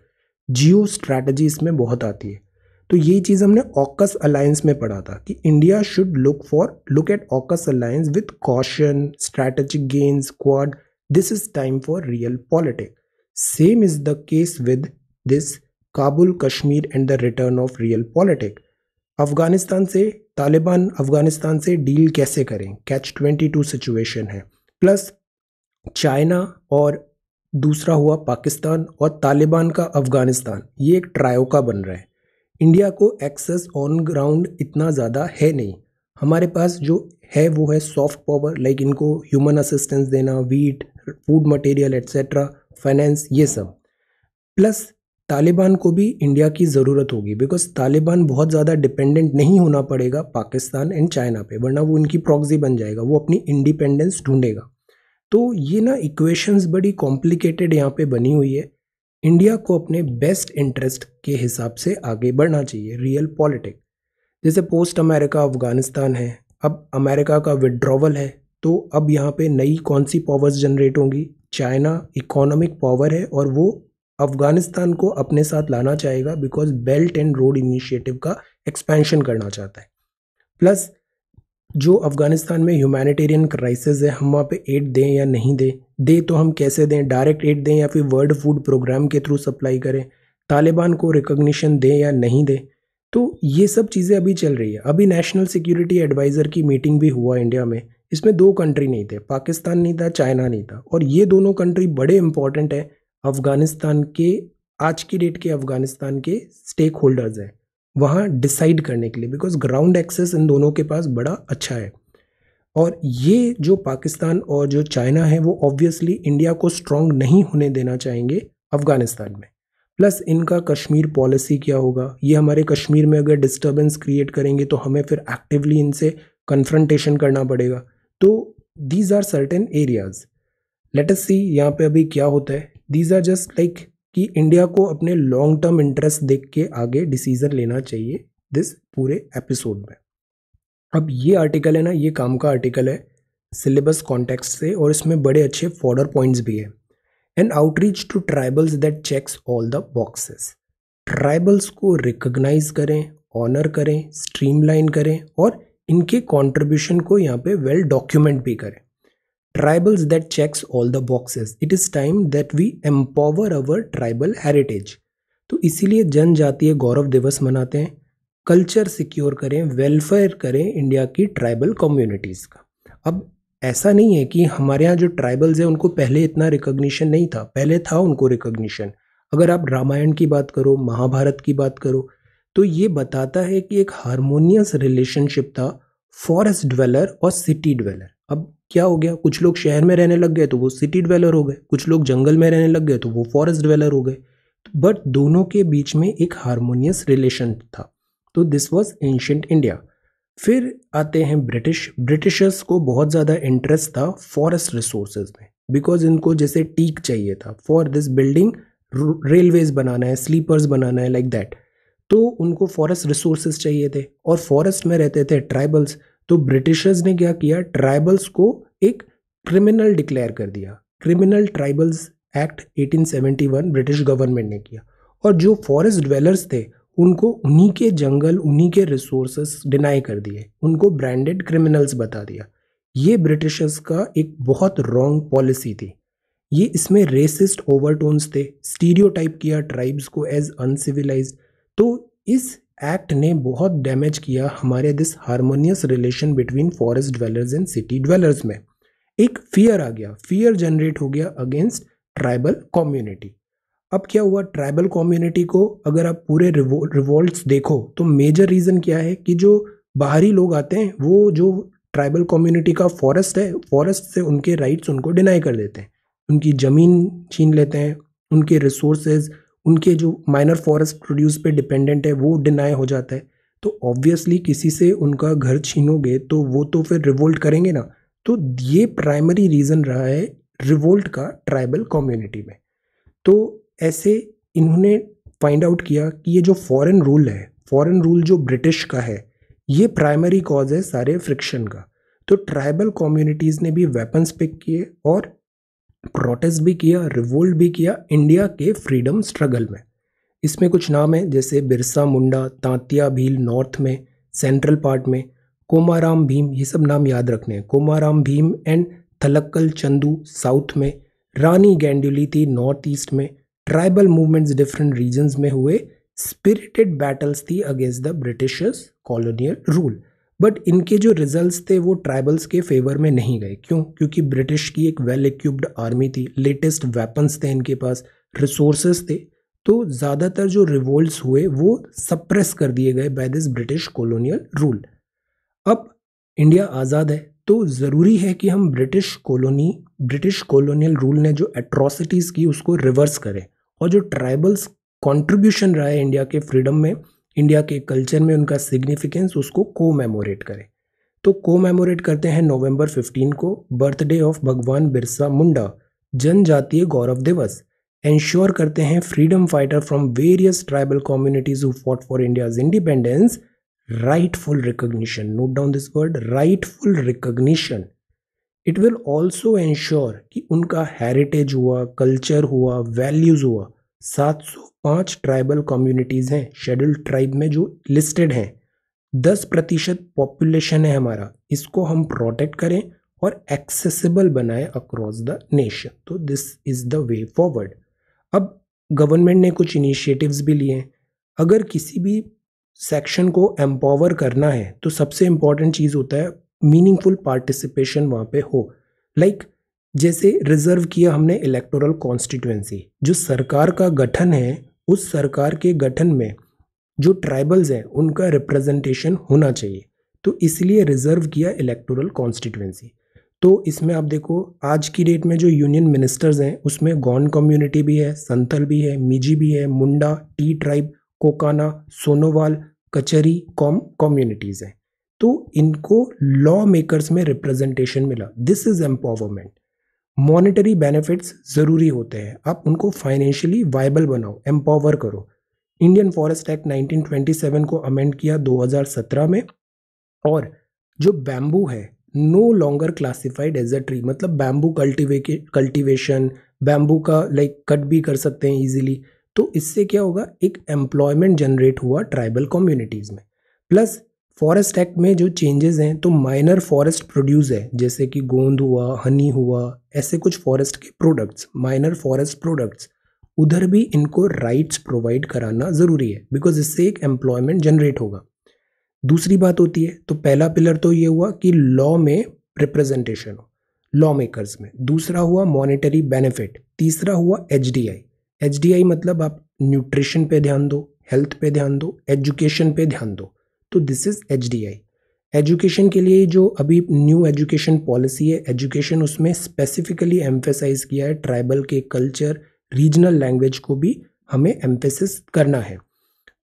जियो स्ट्रैटेजी इसमें बहुत आती है तो ये चीज़ हमने ऑकस अलायंस में पढ़ा था कि India should look for look at AUKUS alliance with caution strategic gains Quad this is time for realpolitik same is the case with this Kabul Kashmir and the return of realpolitik Afghanistan से तालिबान अफगानिस्तान से deal कैसे करें catch twenty two situation है plus China और दूसरा हुआ पाकिस्तान और तालिबान का अफगानिस्तान ये एक ट्रायो का बन रहा है इंडिया को एक्सेस ऑन ग्राउंड इतना ज़्यादा है नहीं हमारे पास जो है वो है सॉफ्ट पावर लाइक इनको ह्यूमन असिस्टेंस देना wheat food material etcetera finance ये सब प्लस तालिबान को भी इंडिया की ज़रूरत होगी बिकॉज तालिबान बहुत ज़्यादा डिपेंडेंट नहीं होना पड़ेगा पाकिस्तान एंड चाइना पे वरना वो इनकी प्रॉक्सी बन जाएगा वो अपनी इंडिपेंडेंस ढूंढेगा तो ये ना इक्वेशंस बड़ी कॉम्प्लिकेटेड यहाँ पे बनी हुई है इंडिया को अपने बेस्ट इंटरेस्ट के हिसाब से आगे बढ़ना चाहिए रियल पॉलिटिक जैसे पोस्ट अमेरिका अफगानिस्तान है अब अमेरिका का विड्रॉवल है तो अब यहाँ पे नई कौन सी पावर्स जनरेट होंगी चाइना इकोनॉमिक पावर है और वो अफगानिस्तान को अपने साथ लाना चाहेगा because belt and road initiative का एक्सपेंशन करना चाहता है प्लस जो अफ़गानिस्तान में ह्यूमैनिटेरियन क्राइसिस है हम वहाँ पे एड दें या नहीं दें दे तो हम कैसे दें डायरेक्ट एड दें या फिर वर्ल्ड फूड प्रोग्राम के थ्रू सप्लाई करें तालिबान को रिकग्निशन दें या नहीं दें तो ये सब चीज़ें अभी चल रही है अभी नेशनल सिक्योरिटी एडवाइज़र की मीटिंग भी हुआ इंडिया में इसमें दो कंट्री नहीं थे पाकिस्तान नहीं था चाइना नहीं था और ये दोनों कंट्री बड़े इंपॉर्टेंट हैं अफ़गानिस्तान के आज की डेट के अफ़गानिस्तान के स्टेक होल्डर्स हैं वहाँ डिसाइड करने के लिए बिकॉज ग्राउंड एक्सेस इन दोनों के पास बड़ा अच्छा है और ये जो पाकिस्तान और जो चाइना है वो ऑब्वियसली इंडिया को स्ट्रांग नहीं होने देना चाहेंगे अफ़गानिस्तान में प्लस इनका कश्मीर पॉलिसी क्या होगा ये हमारे कश्मीर में अगर डिस्टर्बेंस क्रिएट करेंगे तो हमें फिर एक्टिवली इनसे कन्फ्रंटेशन करना पड़ेगा तो these are certain areas let us see यहाँ पे अभी क्या होता है दीज आर जस्ट लाइक कि इंडिया को अपने लॉन्ग टर्म इंटरेस्ट देख के आगे डिसीजन लेना चाहिए दिस पूरे एपिसोड में अब ये आर्टिकल है ना ये काम का आर्टिकल है सिलेबस कॉन्टेक्स्ट से और इसमें बड़े अच्छे फॉर्डर पॉइंट्स भी है and outreach to tribals that checks all the boxes tribals को रिकग्नाइज करें ऑनर करें स्ट्रीमलाइन करें और इनके कॉन्ट्रीब्यूशन को यहाँ पे वेल well डॉक्यूमेंट भी करें Tribals that checks all the boxes. It is time that we empower our tribal heritage. तो इसीलिए जनजातीय गौरव दिवस मनाते हैं कल्चर सिक्योर करें वेलफेयर करें इंडिया की ट्राइबल कम्युनिटीज़ का अब ऐसा नहीं है कि हमारे यहाँ जो ट्राइबल्स हैं उनको पहले इतना रिकॉग्निशन नहीं था पहले था उनको रिकॉग्निशन अगर आप रामायण की बात करो महाभारत की बात करो तो ये बताता है कि एक हारमोनियस रिलेशनशिप था फॉरेस्ट ड्वेलर और सिटी ड्वेलर अब क्या हो गया कुछ लोग शहर में रहने लग गए तो वो सिटी डिवेलर हो गए कुछ लोग जंगल में रहने लग गए तो वो फॉरेस्ट डिवेलर हो गए बट दोनों के बीच में एक हारमोनियस रिलेशन था तो दिस वॉज एंशंट इंडिया फिर आते हैं ब्रिटिश ब्रिटिशर्स को बहुत ज़्यादा इंटरेस्ट था फॉरेस्ट रिसोर्सेज में बिकॉज इनको जैसे टीक चाहिए था फॉर दिस बिल्डिंग रेलवेज बनाना है स्लीपर्स बनाना है लाइक like दैट तो उनको फॉरेस्ट रिसोर्सेज चाहिए थे और फॉरेस्ट में रहते थे ट्राइबल्स तो ब्रिटिशर्स ने क्या किया ट्राइबल्स को एक क्रिमिनल डिक्लेयर कर दिया criminal tribals act 1871 British government ने किया और जो फॉरेस्ट ड्वेलर्स थे उनको उन्हीं के जंगल उन्हीं के रिसोर्स डिनाई कर दिए उनको ब्रांडेड क्रिमिनल्स बता दिया ये ब्रिटिशर्स का एक बहुत रॉन्ग पॉलिसी थी ये इसमें रेसिस्ट ओवरटोन्स थे स्टीरियोटाइप किया ट्राइब्स को एज अनसिविलाइज तो इस एक्ट ने बहुत डैमेज किया हमारे this harmonious relation between forest dwellers and city dwellers में एक फियर आ गया फियर जनरेट हो गया अगेंस्ट ट्राइबल कम्युनिटी अब क्या हुआ ट्राइबल कम्युनिटी को अगर आप पूरे रिवोल्ट देखो तो मेजर रीज़न क्या है कि जो बाहरी लोग आते हैं वो जो ट्राइबल कम्युनिटी का फॉरेस्ट है फॉरेस्ट से उनके राइट्स उनको डिनाई कर देते हैं उनकी ज़मीन छीन लेते हैं उनके रिसोर्सेज उनके जो माइनर फॉरेस्ट प्रोड्यूस पे डिपेंडेंट है वो डिनाई हो जाता है तो ऑब्वियसली किसी से उनका घर छीनोगे तो वो तो फिर रिवोल्ट करेंगे ना तो ये प्राइमरी रीज़न रहा है रिवोल्ट का ट्राइबल कम्युनिटी में तो ऐसे इन्होंने फाइंड आउट किया कि ये जो फॉरेन रूल है फॉरेन रूल जो ब्रिटिश का है ये प्राइमरी कॉज है सारे फ्रिक्शन का तो ट्राइबल कम्युनिटीज़ ने भी वेपन्स पिक किए और प्रोटेस्ट भी किया रिवोल्ट भी किया इंडिया के फ्रीडम स्ट्रगल में इसमें कुछ नाम हैं जैसे बिरसा मुंडा तांतिया भील नॉर्थ में सेंट्रल पार्ट में कोमाराम भीम ये सब नाम याद रखने हैं कोमाराम भीम एंड थलक्कल चंदू साउथ में रानी गैंडुली थी नॉर्थ ईस्ट में ट्राइबल मूवमेंट्स डिफरेंट रीजन्स में हुए स्पिरिटेड बैटल्स थी against the Britishers colonial rule but इनके जो रिजल्ट्स थे वो ट्राइबल्स के फेवर में नहीं गए क्यों क्योंकि ब्रिटिश की एक वेल इक्विप्ड आर्मी थी लेटेस्ट वेपन्स थे इनके पास रिसोर्स थे तो ज़्यादातर जो रिवोल्ट्स हुए वो सप्रेस कर दिए गए by this British colonial rule अब इंडिया आज़ाद है तो ज़रूरी है कि हम British colony British colonial rule ने जो एट्रॉसिटीज़ की उसको रिवर्स करें और जो ट्राइबल्स कॉन्ट्रीब्यूशन रहा है इंडिया के फ्रीडम में इंडिया के कल्चर में उनका सिग्निफिकेंस उसको को मेमोरेट करें तो को मेमोरेट करते हैं नवंबर 15 को बर्थडे ऑफ भगवान बिरसा मुंडा जनजातीय गौरव दिवस एंश्योर करते हैं freedom fighter from various tribal communities who fought for India's independence rightful recognition note down this word rightful recognition it will also ensure कि उनका हेरिटेज हुआ कल्चर हुआ वैल्यूज हुआ सात सौ पाँच ट्राइबल कम्युनिटीज़ हैं शेड्यूल ट्राइब में जो लिस्टेड हैं दस प्रतिशत पॉपुलेशन है हमारा इसको हम प्रोटेक्ट करें और एक्सेसिबल बनाएं अक्रॉस द नेशन तो this is the way forward अब गवर्नमेंट ने कुछ इनिशिएटिव्स भी लिए हैं अगर किसी भी सेक्शन को एम्पावर करना है तो सबसे इम्पॉर्टेंट चीज़ होता है मीनिंगफुल पार्टिसिपेशन वहाँ पे हो लाइक like, जैसे रिजर्व किया हमने इलेक्टोरल कॉन्स्टिट्यूंसी जो सरकार का गठन है उस सरकार के गठन में जो ट्राइबल्स हैं उनका रिप्रेजेंटेशन होना चाहिए तो इसलिए रिजर्व किया इलेक्टोरल कॉन्स्टिट्यूंसी तो इसमें आप देखो आज की डेट में जो यूनियन मिनिस्टर्स हैं उसमें गौंड कम्युनिटी भी है संथल भी है मिजी भी है मुंडा टी ट्राइब कोकाना सोनोवाल कचरी कॉम कम्युनिटीज़ हैं तो इनको लॉ मेकर्स में रिप्रेजेंटेशन मिला this is empowerment monetary benefits ज़रूरी होते हैं आप उनको फाइनेंशियली वाइबल बनाओ एम्पावर करो इंडियन फॉरेस्ट एक्ट 1927 को अमेंड किया 2017 में और जो बैम्बू है no longer classified as a tree मतलब बैम्बू कल्टिवे कल्टिवेशन बैम्बू का लाइक like, कट भी कर सकते हैं ईजिली तो इससे क्या होगा एक एम्प्लॉयमेंट जनरेट हुआ ट्राइबल कम्युनिटीज़ में प्लस फॉरेस्ट एक्ट में जो चेंजेस हैं तो माइनर फॉरेस्ट प्रोड्यूस है जैसे कि गोंद हुआ हनी हुआ ऐसे कुछ फॉरेस्ट के प्रोडक्ट्स माइनर फॉरेस्ट प्रोडक्ट्स उधर भी इनको राइट्स प्रोवाइड कराना ज़रूरी है बिकॉज इससे एक एम्प्लॉयमेंट जनरेट होगा दूसरी बात होती है तो पहला पिलर तो ये हुआ कि लॉ में रिप्रेजेंटेशन हो लॉ मेकर्स में दूसरा हुआ मॉनेटरी बेनिफिट तीसरा हुआ H D I H D I मतलब आप न्यूट्रिशन पे ध्यान दो हेल्थ पे ध्यान दो एजुकेशन पे ध्यान दो तो दिस इज़ एच एजुकेशन के लिए जो अभी न्यू एजुकेशन पॉलिसी है एजुकेशन उसमें स्पेसिफिकली एम्फेसाइज किया है ट्राइबल के कल्चर रीजनल लैंग्वेज को भी हमें एम्फेसिस करना है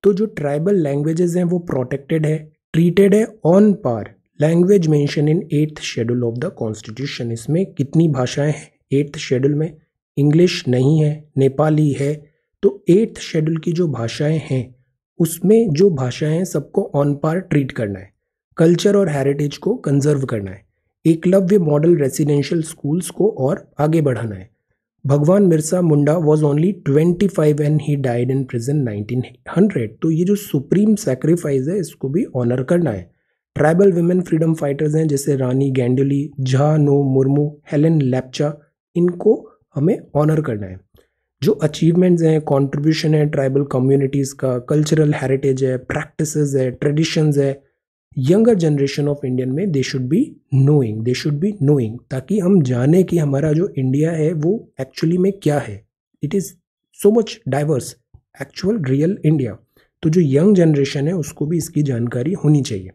तो जो ट्राइबल लैंग्वेजेस हैं वो प्रोटेक्टेड है ट्रीटेड है on par language mention in eighth schedule of the constitution इसमें कितनी भाषाएं हैं एट्थ शेड्यूल में इंग्लिश नहीं है नेपाली है तो एट्थ शेड्यूल की जो भाषाएं हैं उसमें जो भाषाएं हैं सबको ऑन पार ट्रीट करना है कल्चर और हेरिटेज को कंजर्व करना है एकलव्य मॉडल रेसिडेंशियल स्कूल्स को और आगे बढ़ाना है भगवान Birsa Munda was only twenty five and he died in prison nineteen hundred तो ये जो सुप्रीम सेक्रीफाइस है इसको भी ऑनर करना है ट्राइबल वुमेन फ्रीडम फाइटर्स हैं जैसे रानी गेंडली झा नो मुर्मू हेलन लैपचा इनको हमें ऑनर करना है जो अचीवमेंट्स हैं कंट्रीब्यूशन है ट्राइबल कम्युनिटीज़ का कल्चरल हेरिटेज है प्रैक्टिसेस है ट्रेडिशंस है यंगर जनरेशन ऑफ इंडियन में they should be knowing they should be knowing ताकि हम जाने कि हमारा जो इंडिया है वो एक्चुअली में क्या है it is so much diverse actual real India तो जो यंग जनरेशन है उसको भी इसकी जानकारी होनी चाहिए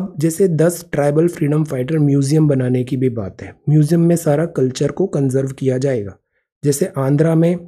अब जैसे दस ट्राइबल फ्रीडम फाइटर म्यूज़ियम बनाने की भी बात है म्यूज़ियम में सारा कल्चर को कंजर्व किया जाएगा जैसे आंध्रा में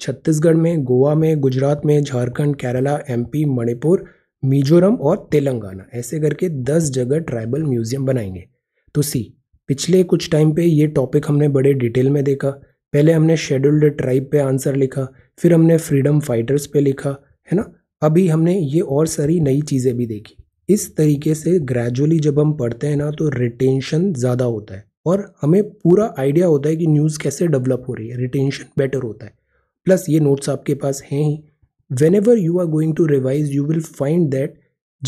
छत्तीसगढ़ में गोवा में गुजरात में झारखंड केरला एमपी मणिपुर मिजोरम और तेलंगाना ऐसे करके दस जगह ट्राइबल म्यूजियम बनाएंगे तो सी पिछले कुछ टाइम पे ये टॉपिक हमने बड़े डिटेल में देखा पहले हमने शेड्यूल्ड ट्राइब पे आंसर लिखा फिर हमने फ्रीडम फाइटर्स पे लिखा है ना अभी हमने ये और सारी नई चीज़ें भी देखी इस तरीके से ग्रेजुअली जब हम पढ़ते हैं ना तो रिटेंशन ज़्यादा होता है और हमें पूरा आइडिया होता है कि न्यूज़ कैसे डेवलप हो रही है रिटेंशन बेटर होता है प्लस ये नोट्स आपके पास हैं ही whenever you are going to revise you will find that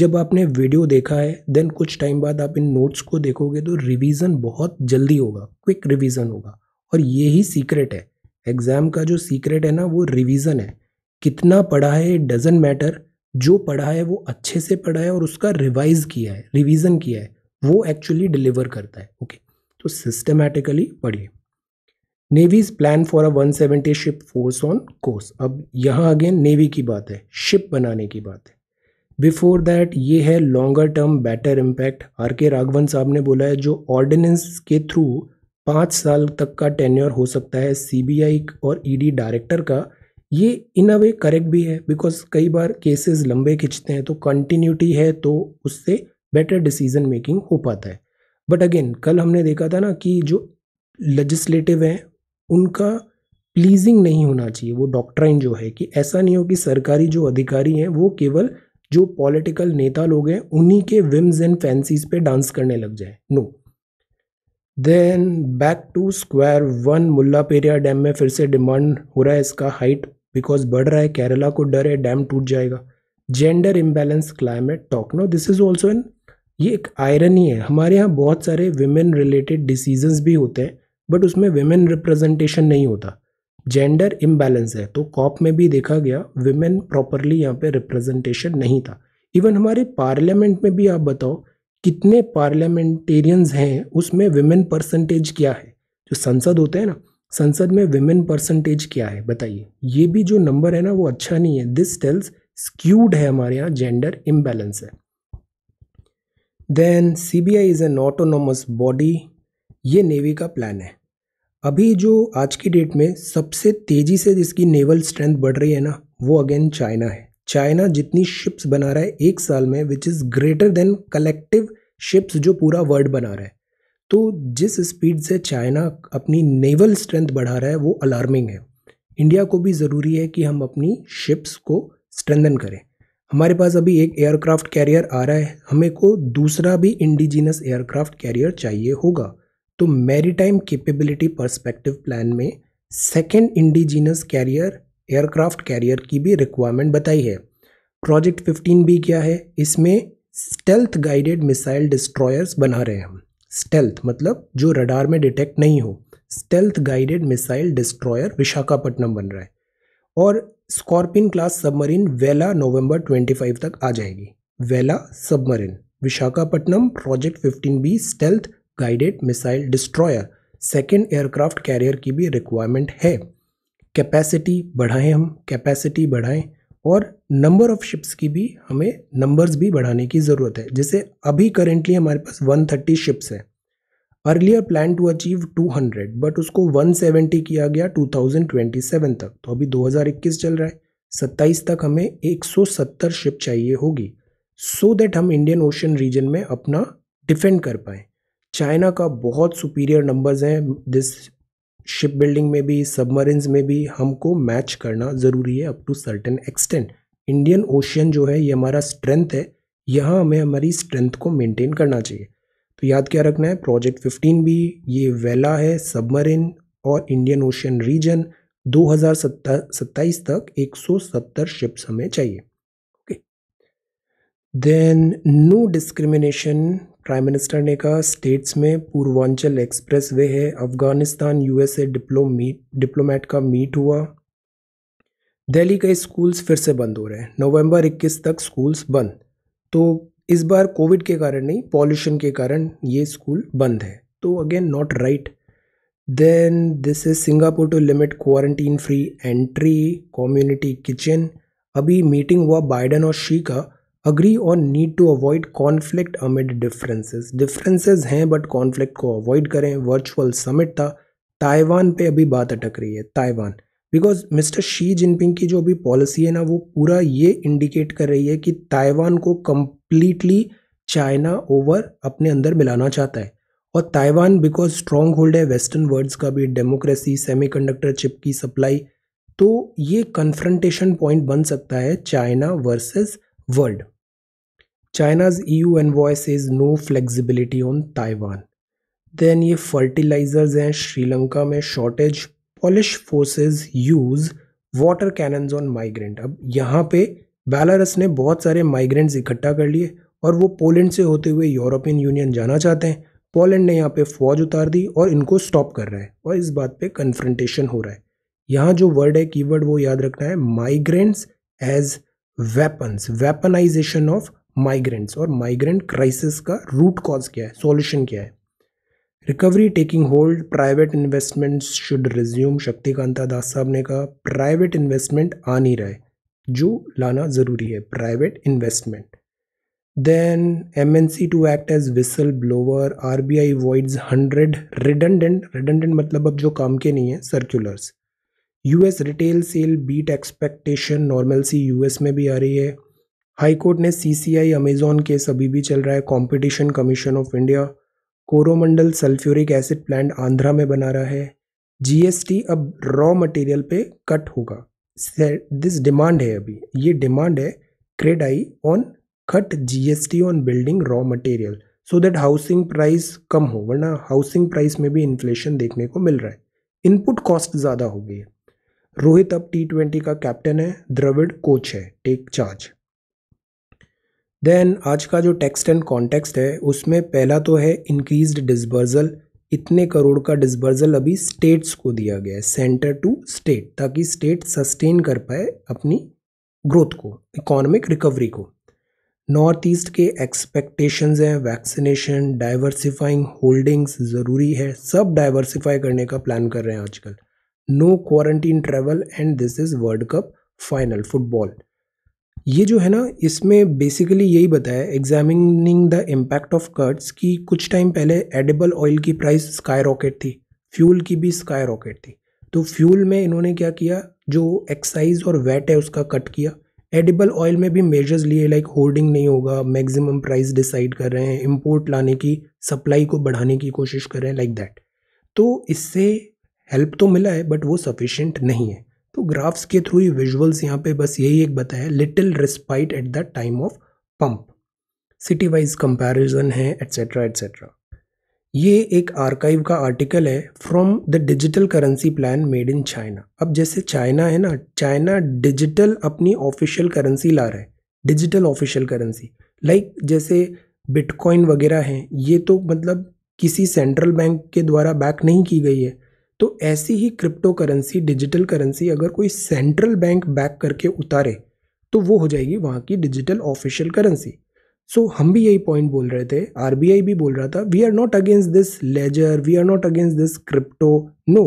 जब आपने वीडियो देखा है देन कुछ टाइम बाद आप इन नोट्स को देखोगे तो रिवीजन बहुत जल्दी होगा क्विक रिवीजन होगा और ये ही सीक्रेट है एग्ज़ाम का जो सीक्रेट है ना वो रिवीजन है कितना पढ़ा है इट डजेंट मैटर जो पढ़ा है वो अच्छे से पढ़ा है और उसका रिवाइज किया है रिवीजन किया है वो एक्चुअली डिलीवर करता है ओके okay. तो सिस्टमेटिकली पढ़िए navy's plan for a 170 ship force on course अब यहाँ अगेन नेवी की बात है शिप बनाने की बात है बिफोर दैट ये है longer term better impact R K Raghavan साहब ने बोला है जो ऑर्डिनेंस के थ्रू पाँच साल तक का टेन्योर हो सकता है सीबीआई और ईडी e डायरेक्टर का ये इन अ वे करेक्ट भी है बिकॉज कई बार केसेस लंबे खिंचते हैं तो कंटिन्यूटी है तो उससे बेटर डिसीजन मेकिंग हो पाता है बट अगेन कल हमने देखा था ना कि जो लेजिस्लेटिव हैं उनका प्लीजिंग नहीं होना चाहिए वो डॉक्ट्राइन जो है कि ऐसा नहीं हो कि सरकारी जो अधिकारी हैं वो केवल जो पॉलिटिकल नेता लोग हैं उन्हीं के विम्स एंड फैंसीज पे डांस करने लग जाए no then back to square one Mullaperiyar dam में फिर से डिमांड हो रहा है इसका हाइट बिकॉज बढ़ रहा है केरला को डर है डैम टूट जाएगा gender imbalance climate talk no this is also an ये एक आयरन ही है हमारे यहाँ बहुत सारे वेमेन रिलेटेड डिसीजंस भी होते हैं बट उसमें वेमेन रिप्रेजेंटेशन नहीं होता जेंडर इम्बैलेंस है तो कॉप में भी देखा गया वेमेन प्रॉपरली यहाँ पे रिप्रेजेंटेशन नहीं था इवन हमारे पार्लियामेंट में भी आप बताओ कितने पार्लियामेंटेरियंस हैं उसमें वेमेन परसेंटेज क्या है जो संसद होते हैं ना संसद में वेमेन परसेंटेज क्या है बताइए ये भी जो नंबर है ना वो अच्छा नहीं है दिस टेल्स स्क्यूड है हमारे यहाँ जेंडर इम्बैलेंस है then C B I is an autonomous body ये नेवी का प्लान है अभी जो आज की डेट में सबसे तेज़ी से जिसकी नेवल स्ट्रेंथ बढ़ रही है ना वो अगेन चाइना है चाइना जितनी शिप्स बना रहा है एक साल में which is greater than collective ships जो पूरा वर्ल्ड बना रहा है तो जिस स्पीड से चाइना अपनी नेवल स्ट्रेंथ बढ़ा रहा है वो अलार्मिंग है इंडिया को भी ज़रूरी है कि हम अपनी शिप्स को स्ट्रेंदन करें हमारे पास अभी एक एयरक्राफ्ट कैरियर आ रहा है हमें को दूसरा भी इंडिजिनस एयरक्राफ्ट कैरियर चाहिए होगा तो टाइम केपेबिलिटी पर्सपेक्टिव प्लान में second indigenous carrier aircraft carrier की भी रिक्वायरमेंट बताई है प्रोजेक्ट 15 भी क्या है इसमें स्टेल्थ गाइडेड मिसाइल डिस्ट्रॉयर्स बना रहे हैं हम स्टेल्थ मतलब जो रडार में डिटेक्ट नहीं हो stealth guided missile destroyer Visakhapatnam बन रहा है और स्कॉर्पिन क्लास सबमरीन वेला नवंबर 25 तक आ जाएगी Vela submarine Visakhapatnam project B stealth guided missile destroyer second aircraft carrier की भी रिक्वायरमेंट है कैपेसिटी बढ़ाएं हम कैपेसिटी बढ़ाएं और नंबर ऑफ शिप्स की भी हमें नंबर्स भी बढ़ाने की ज़रूरत है जैसे अभी करेंटली हमारे पास 130 शिप्स हैं earlier plan to achieve 200 but उसको 170 किया गया 2027 तक तो अभी 2021 चल रहा है 27 तक हमें 170 शिप चाहिए होगी सो so दैट हम इंडियन ओशन रीजन में अपना डिफेंड कर पाएँ चाइना का बहुत सुपीरियर नंबर्स हैं दिस शिप बिल्डिंग में भी सबमरीन्स में भी हमको मैच करना ज़रूरी है up to certain extent Indian ocean जो है ये हमारा स्ट्रेंथ है यहाँ हमें हमारी स्ट्रेंथ को मेंटेन करना चाहिए तो याद क्या रखना है प्रोजेक्ट 15 भी ये वेला है सबमरीन और इंडियन ओशन रीजन दो तक 170 शिप्स हमें चाहिए okay then no discrimination prime minister ने कहा स्टेट्स में पूर्वांचल एक्सप्रेस वे है अफगानिस्तान यूएसए डिप्लोमीट डिप्लोमेट का मीट हुआ दिल्ली के स्कूल्स फिर से बंद हो रहे हैं नवंबर 21 तक स्कूल्स बंद तो इस बार कोविड के कारण नहीं पॉल्यूशन के कारण ये स्कूल बंद है तो again not right then this is Singapore to limit quarantine free entry community kitchen अभी मीटिंग हुआ बाइडन और शी का agree on need to avoid conflict amid differences differences हैं बट कॉन्फ्लिक्ट को अवॉइड करें वर्चुअल समिट था Taiwan पे अभी बात अटक रही है Taiwan because mister Xi Jinping की जो अभी पॉलिसी है ना वो पूरा ये इंडिकेट कर रही है कि ताइवान को कम्प्लीटली चाइना ओवर अपने अंदर मिलाना चाहता है और ताइवान बिकॉज स्ट्रॉन्ग होल्ड है वेस्टर्न वर्ल्ड्स का भी डेमोक्रेसी सेमीकंडक्टर चिप की सप्लाई तो ये कन्फ्रंटेशन पॉइंट बन सकता है China versus world China's U N voice is no flexibility on Taiwan then ये फर्टिलाइजर्स हैं श्रीलंका में shortage Polish forces use water cannons on migrant अब यहाँ पे बेलारस ने बहुत सारे माइग्रेंट्स इकट्ठा कर लिए और वो पोलैंड से होते हुए यूरोपियन यूनियन जाना चाहते हैं पोलैंड ने यहाँ पे फौज उतार दी और इनको स्टॉप कर रहा है और इस बात पे कन्फ्रंटेशन हो रहा है यहाँ जो वर्ड है कीवर्ड वो याद रखना है migrants as weapons weaponisation of migrants और माइग्रेंट क्राइसिस का रूट कॉज क्या है सॉल्यूशन क्या है recovery taking hold private investment should resume Shaktikanta Das साहब ने कहा प्राइवेट इन्वेस्टमेंट आ नहीं रहा है जो लाना ज़रूरी है private investment then M N C to act as whistle blower R B I voids hundred redundant redundant मतलब अब जो काम के नहीं है circulars U S retail sale beat expectation normal C U S में भी आ रही है हाईकोर्ट ने सी सी आई अमेजोन केस अभी भी चल रहा है competition commission of India Coromandel sulphuric acid plant Andhra में बना रहा है जीएसटी अब रॉ मटेरियल पे कट होगा दिस डिमांड है अभी ये डिमांड है CREDAI on cut GST on building raw material so that housing price कम हो वरना हाउसिंग प्राइस में भी इन्फ्लेशन देखने को मिल रहा है इनपुट कॉस्ट ज़्यादा हो गई है रोहित अब टी ट्वेंटी का कैप्टन है द्रविड़ कोच है टेक चार्ज देन आज का जो टेक्स्ट एंड कॉन्टेक्स्ट है उसमें पहला तो है इंक्रीज्ड डिस्बर्जल इतने करोड़ का डिस्बर्जल अभी स्टेट्स को दिया गया है सेंटर टू स्टेट ताकि स्टेट सस्टेन कर पाए अपनी ग्रोथ को इकोनॉमिक रिकवरी को नॉर्थ ईस्ट के एक्सपेक्टेशंस हैं वैक्सीनेशन डाइवर्सिफाइंग होल्डिंग्स ज़रूरी है सब डाइवर्सिफाई करने का प्लान कर रहे हैं आजकल no quarantine travel and this is world cup final football ये जो है ना इसमें बेसिकली यही बताया examining the impact of cuts कि कुछ टाइम पहले एडेबल ऑयल की प्राइस स्काई रॉकेट थी फ्यूल की भी स्काई रॉकेट थी तो फ्यूल में इन्होंने क्या किया जो एक्साइज और वेट है उसका कट किया एडिबल ऑयल में भी मेजर्स लिए लाइक होल्डिंग नहीं होगा मैक्सिमम प्राइस डिसाइड कर रहे हैं इंपोर्ट लाने की सप्लाई को बढ़ाने की कोशिश कर रहे हैं लाइक like दैट तो इससे हेल्प तो मिला है बट वो सफिशेंट नहीं है तो ग्राफ्स के थ्रू ही विजुअल्स यहाँ पे बस यही एक बताया little respite at the time of pump city wise comparison है एट्सेट्रा एट्सेट्रा ये एक आर्काइव का आर्टिकल है from the digital currency plan made in China अब जैसे चाइना है ना चाइना डिजिटल अपनी ऑफिशियल करेंसी ला रहा है डिजिटल ऑफिशियल करेंसी लाइक जैसे बिटकॉइन वगैरह हैं ये तो मतलब किसी सेंट्रल बैंक के द्वारा बैक नहीं की गई है तो ऐसी ही क्रिप्टो करेंसी डिजिटल करेंसी अगर कोई सेंट्रल बैंक बैक करके उतारे तो वो हो जाएगी वहाँ की डिजिटल ऑफिशियल करेंसी सो हम भी यही पॉइंट बोल रहे थे आर भी बोल रहा था we are not against this ledger we are not against this crypto no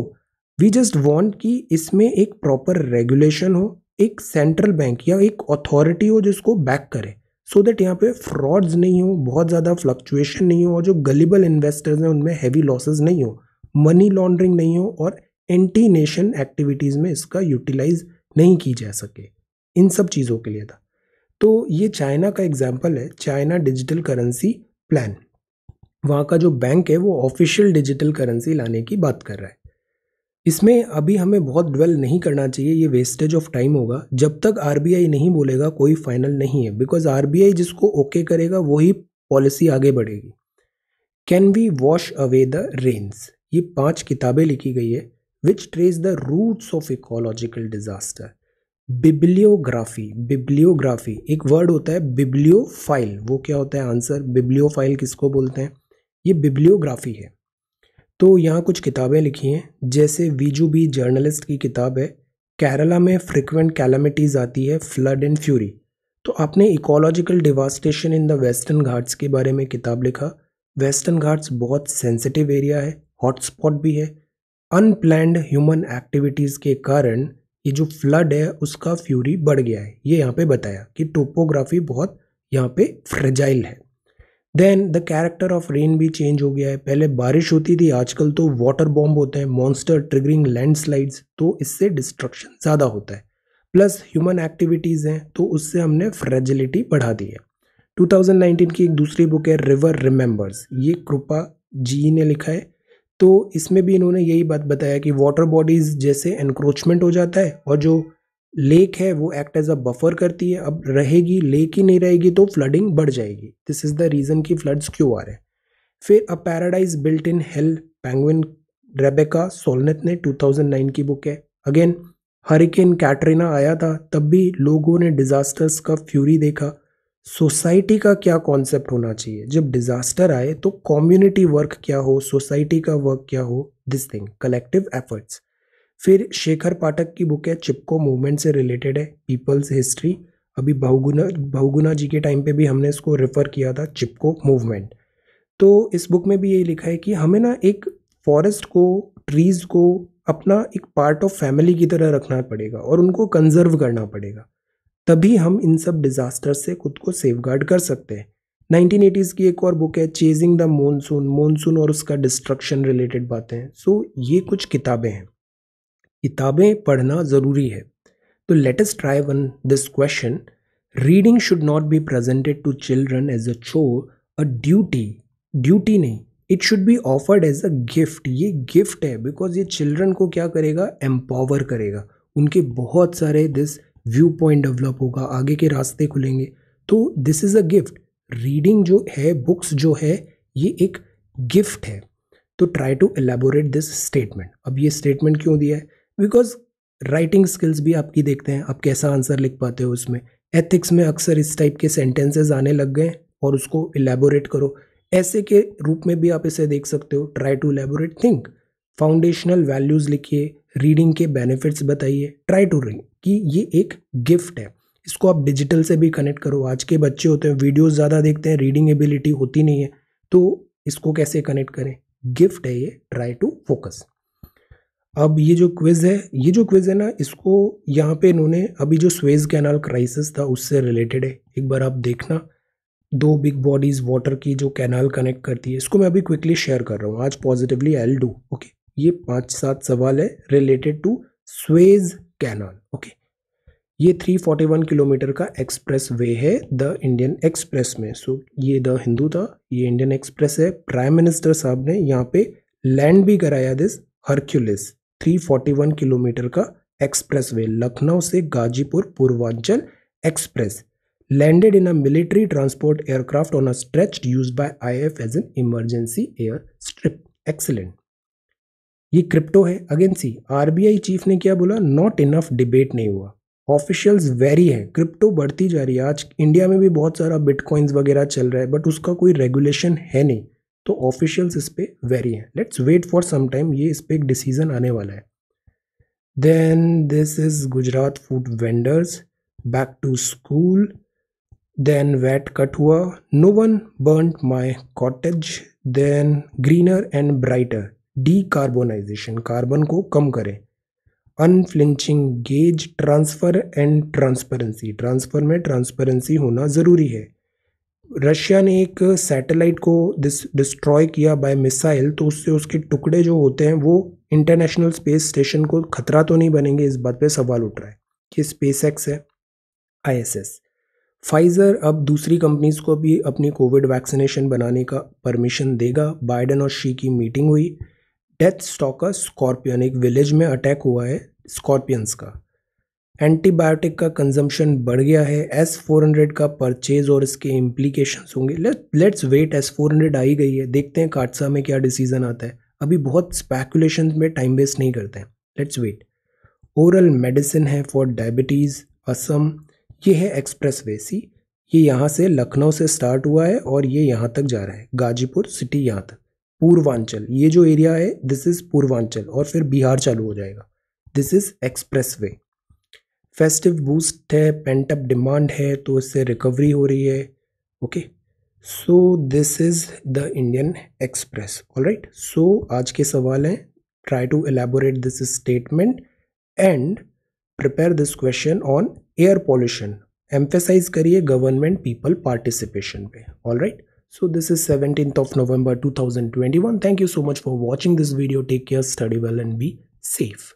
we just want कि इसमें एक प्रॉपर रेगुलेशन हो एक सेंट्रल बैंक या एक अथॉरिटी हो जिसको बैक करे सो दैट यहाँ पे फ्रॉड्स नहीं हो बहुत ज़्यादा फ्लक्चुएशन नहीं हो और जो गलीबल इन्वेस्टर्स हैं उनमें हैवी लॉसेज नहीं हो मनी लॉन्ड्रिंग नहीं हो और एंटी नेशन एक्टिविटीज़ में इसका यूटिलाइज नहीं की जा सके इन सब चीज़ों के लिए था तो ये चाइना का एग्जाम्पल है चाइना डिजिटल करेंसी प्लान वहाँ का जो बैंक है वो ऑफिशियल डिजिटल करेंसी लाने की बात कर रहा है इसमें अभी हमें बहुत ड्वेल नहीं करना चाहिए ये वेस्टेज ऑफ टाइम होगा जब तक आर नहीं बोलेगा कोई फाइनल नहीं है बिकॉज आर जिसको ओके okay करेगा वही पॉलिसी आगे बढ़ेगी can we wash away the rains ये पांच किताबें लिखी गई है which trace the roots of ecological disaster bibliography bibliography एक वर्ड होता है बिब्लियोफाइल वो क्या होता है आंसर बिब्लियोफाइल किसको बोलते हैं ये बिब्लियोग्राफी है तो यहाँ कुछ किताबें लिखी हैं जैसे वीजू बी जर्नलिस्ट की किताब है केरला में फ्रिक्वेंट कैलामिटीज़ आती है फ्लड एंड फ्यूरी तो आपने ecological devastation in the western Ghats के बारे में किताब लिखा वेस्टर्न घाट्स बहुत सेंसिटिव एरिया है हॉटस्पॉट भी है अनप्लैंड ह्यूमन एक्टिविटीज़ के कारण ये जो फ्लड है उसका फ्यूरी बढ़ गया है ये यहाँ पे बताया कि टोपोग्राफी बहुत यहाँ पे फ्रेजाइल है then the character of rain भी चेंज हो गया है पहले बारिश होती थी आजकल तो वाटर बॉम्ब होते हैं मॉन्स्टर ट्रिगरिंग लैंडस्लाइड्स तो इससे डिस्ट्रक्शन ज़्यादा होता है प्लस ह्यूमन एक्टिविटीज़ हैं तो उससे हमने फ्रेजिलिटी बढ़ा दी है 2019 की एक दूसरी बुक है रिवर रिमेंबर्स ये कृपा जी ने लिखा है तो इसमें भी इन्होंने यही बात बताया कि वाटर बॉडीज़ जैसे एनक्रोचमेंट हो जाता है और जो लेक है वो एक्ट एज अ बफर करती है अब रहेगी लेक ही नहीं रहेगी तो फ्लडिंग बढ़ जाएगी दिस इज़ द रीज़न कि फ्लड्स क्यों आ रहे हैं फिर a paradise built in hell Penguin Rebecca Solnit ने 2009 की बुक है अगेन हरिकेन कैटरीना आया था तब भी लोगों ने डिज़ास्टर्स का फ्यूरी देखा सोसाइटी का क्या कॉन्सेप्ट होना चाहिए जब डिजास्टर आए तो कम्युनिटी वर्क क्या हो सोसाइटी का वर्क क्या हो दिस थिंग कलेक्टिव एफर्ट्स फिर शेखर पाठक की बुक है चिपको मूवमेंट से रिलेटेड है पीपल्स हिस्ट्री अभी बहुगुना बहुगुना जी के टाइम पे भी हमने इसको रेफ़र किया था चिपको मूवमेंट तो इस बुक में भी यही लिखा है कि हमें ना एक फॉरेस्ट को ट्रीज़ को अपना एक पार्ट ऑफ फैमिली की तरह रखना पड़ेगा और उनको कंजर्व करना पड़ेगा तभी हम इन सब डिज़ास्टर से खुद को सेफ कर सकते हैं एटीज़ की एक और बुक है चेजिंग द मानसून मानसून और उसका डिस्ट्रक्शन रिलेटेड बातें हैं सो ये कुछ किताबें हैं किताबें पढ़ना ज़रूरी है तो latest try one this question reading should not be presented to children as a chore a duty duty नहीं it should be offered as a gift ये गिफ्ट है बिकॉज ये चिल्ड्रन को क्या करेगा एम्पावर करेगा उनके बहुत सारे दिस व्यू पॉइंट डेवलप होगा आगे के रास्ते खुलेंगे तो this is a gift reading जो है बुक्स जो है ये एक गिफ्ट है तो try to elaborate this statement अब ये स्टेटमेंट क्यों दिया है बिकॉज राइटिंग स्किल्स भी आपकी देखते हैं आप कैसा आंसर लिख पाते हो उसमें एथिक्स में अक्सर इस टाइप के सेंटेंसेज आने लग गए और उसको एलेबोरेट करो ऐसे के रूप में भी आप इसे देख सकते हो try to elaborate think foundational values लिखिए रीडिंग के बेनिफिट्स बताइए ट्राई टू कि ये एक गिफ्ट है इसको आप डिजिटल से भी कनेक्ट करो आज के बच्चे होते हैं वीडियोस ज़्यादा देखते हैं रीडिंग एबिलिटी होती नहीं है तो इसको कैसे कनेक्ट करें गिफ्ट है ये ट्राई टू फोकस अब ये जो क्विज़ है ये जो क्विज़ है ना इसको यहाँ पे इन्होंने अभी जो स्वेज कैनाल क्राइसिस था उससे रिलेटेड है एक बार आप देखना दो बिग बॉडीज़ वाटर की जो कैनाल कनेक्ट करती है इसको मैं अभी क्विकली शेयर कर रहा हूँ आज positively I'll do okay ये पाँच सात सवाल है related to Suez canal okay ये 341 किलोमीटर का एक्सप्रेस वे है द इंडियन एक्सप्रेस में सो ये द हिंदू था ये इंडियन एक्सप्रेस है प्राइम मिनिस्टर साहब ने यहाँ पे लैंड भी कराया दिस हरक्यूलिस 341 किलोमीटर का एक्सप्रेस वे लखनऊ से Ghazipur Purvanchal express landed in a a transport aircraft on stretch use stretch I F as an emergency airstrip Excellent. ये क्रिप्टो है सी आरबीआई चीफ ने क्या बोला नॉट इनफ डिबेट नहीं हुआ officials very है क्रिप्टो बढ़ती जा रही है आज इंडिया में भी बहुत सारा बिटकॉइंस वगैरह चल रहा है बट उसका कोई रेगुलेशन है नहीं तो ऑफिशियल्स इस पर वेरी है let's wait for some time ये इस पर एक डिसीजन आने वाला है then this is Gujarat food vendors back to school then weight cut हुआ no one burn my cottage then greener and brighter decarbonisation carbon को कम करें unflinching gaze transfer and transparency transfer में ट्रांसपेरेंसी होना ज़रूरी है रशिया ने एक सैटेलाइट को डिस्ट्रॉय किया बाय मिसाइल तो उससे उसके टुकड़े जो होते हैं वो इंटरनेशनल स्पेस स्टेशन को खतरा तो नहीं बनेंगे इस बात पे सवाल उठ रहा है कि स्पेस एक्स है आईएसएस फाइज़र अब दूसरी कंपनीज को भी अपनी कोविड वैक्सीनेशन बनाने का परमिशन देगा बाइडन और शी की मीटिंग हुई डेथ स्टॉकर स्कॉर्पियन एक विलेज में अटैक हुआ है स्कॉर्पियंस का एंटीबायोटिक का कंजम्पशन बढ़ गया है एस फोर हंड्रेड का परचेज और इसके इम्प्लीकेशंस होंगे let's wait S four hundred आई गई है देखते हैं काटसा में क्या डिसीजन आता है अभी बहुत स्पैकुलेशन में टाइम वेस्ट नहीं करते हैं लेट्स वेट ओरल मेडिसिन है फॉर डायबिटीज़ असम ये है एक्सप्रेस वे सी ये यहाँ से लखनऊ से स्टार्ट हुआ है और ये यहाँ तक जा रहा है गाजीपुर सिटी यहाँ तक पूर्वांचल ये जो एरिया है दिस इज पूर्वांचल और फिर बिहार चालू हो जाएगा this is expressway festive boost है पेंटअप डिमांड है तो इससे रिकवरी हो रही है okay so this is the Indian Express all right so आज के सवाल हैं try to elaborate this statement and prepare this question on air pollution emphasise करिए गवर्नमेंट पीपल पार्टिसिपेशन पे all right right? So this is 17th of November 2021. Thank you so much for watching this video. Take care, study well and be safe.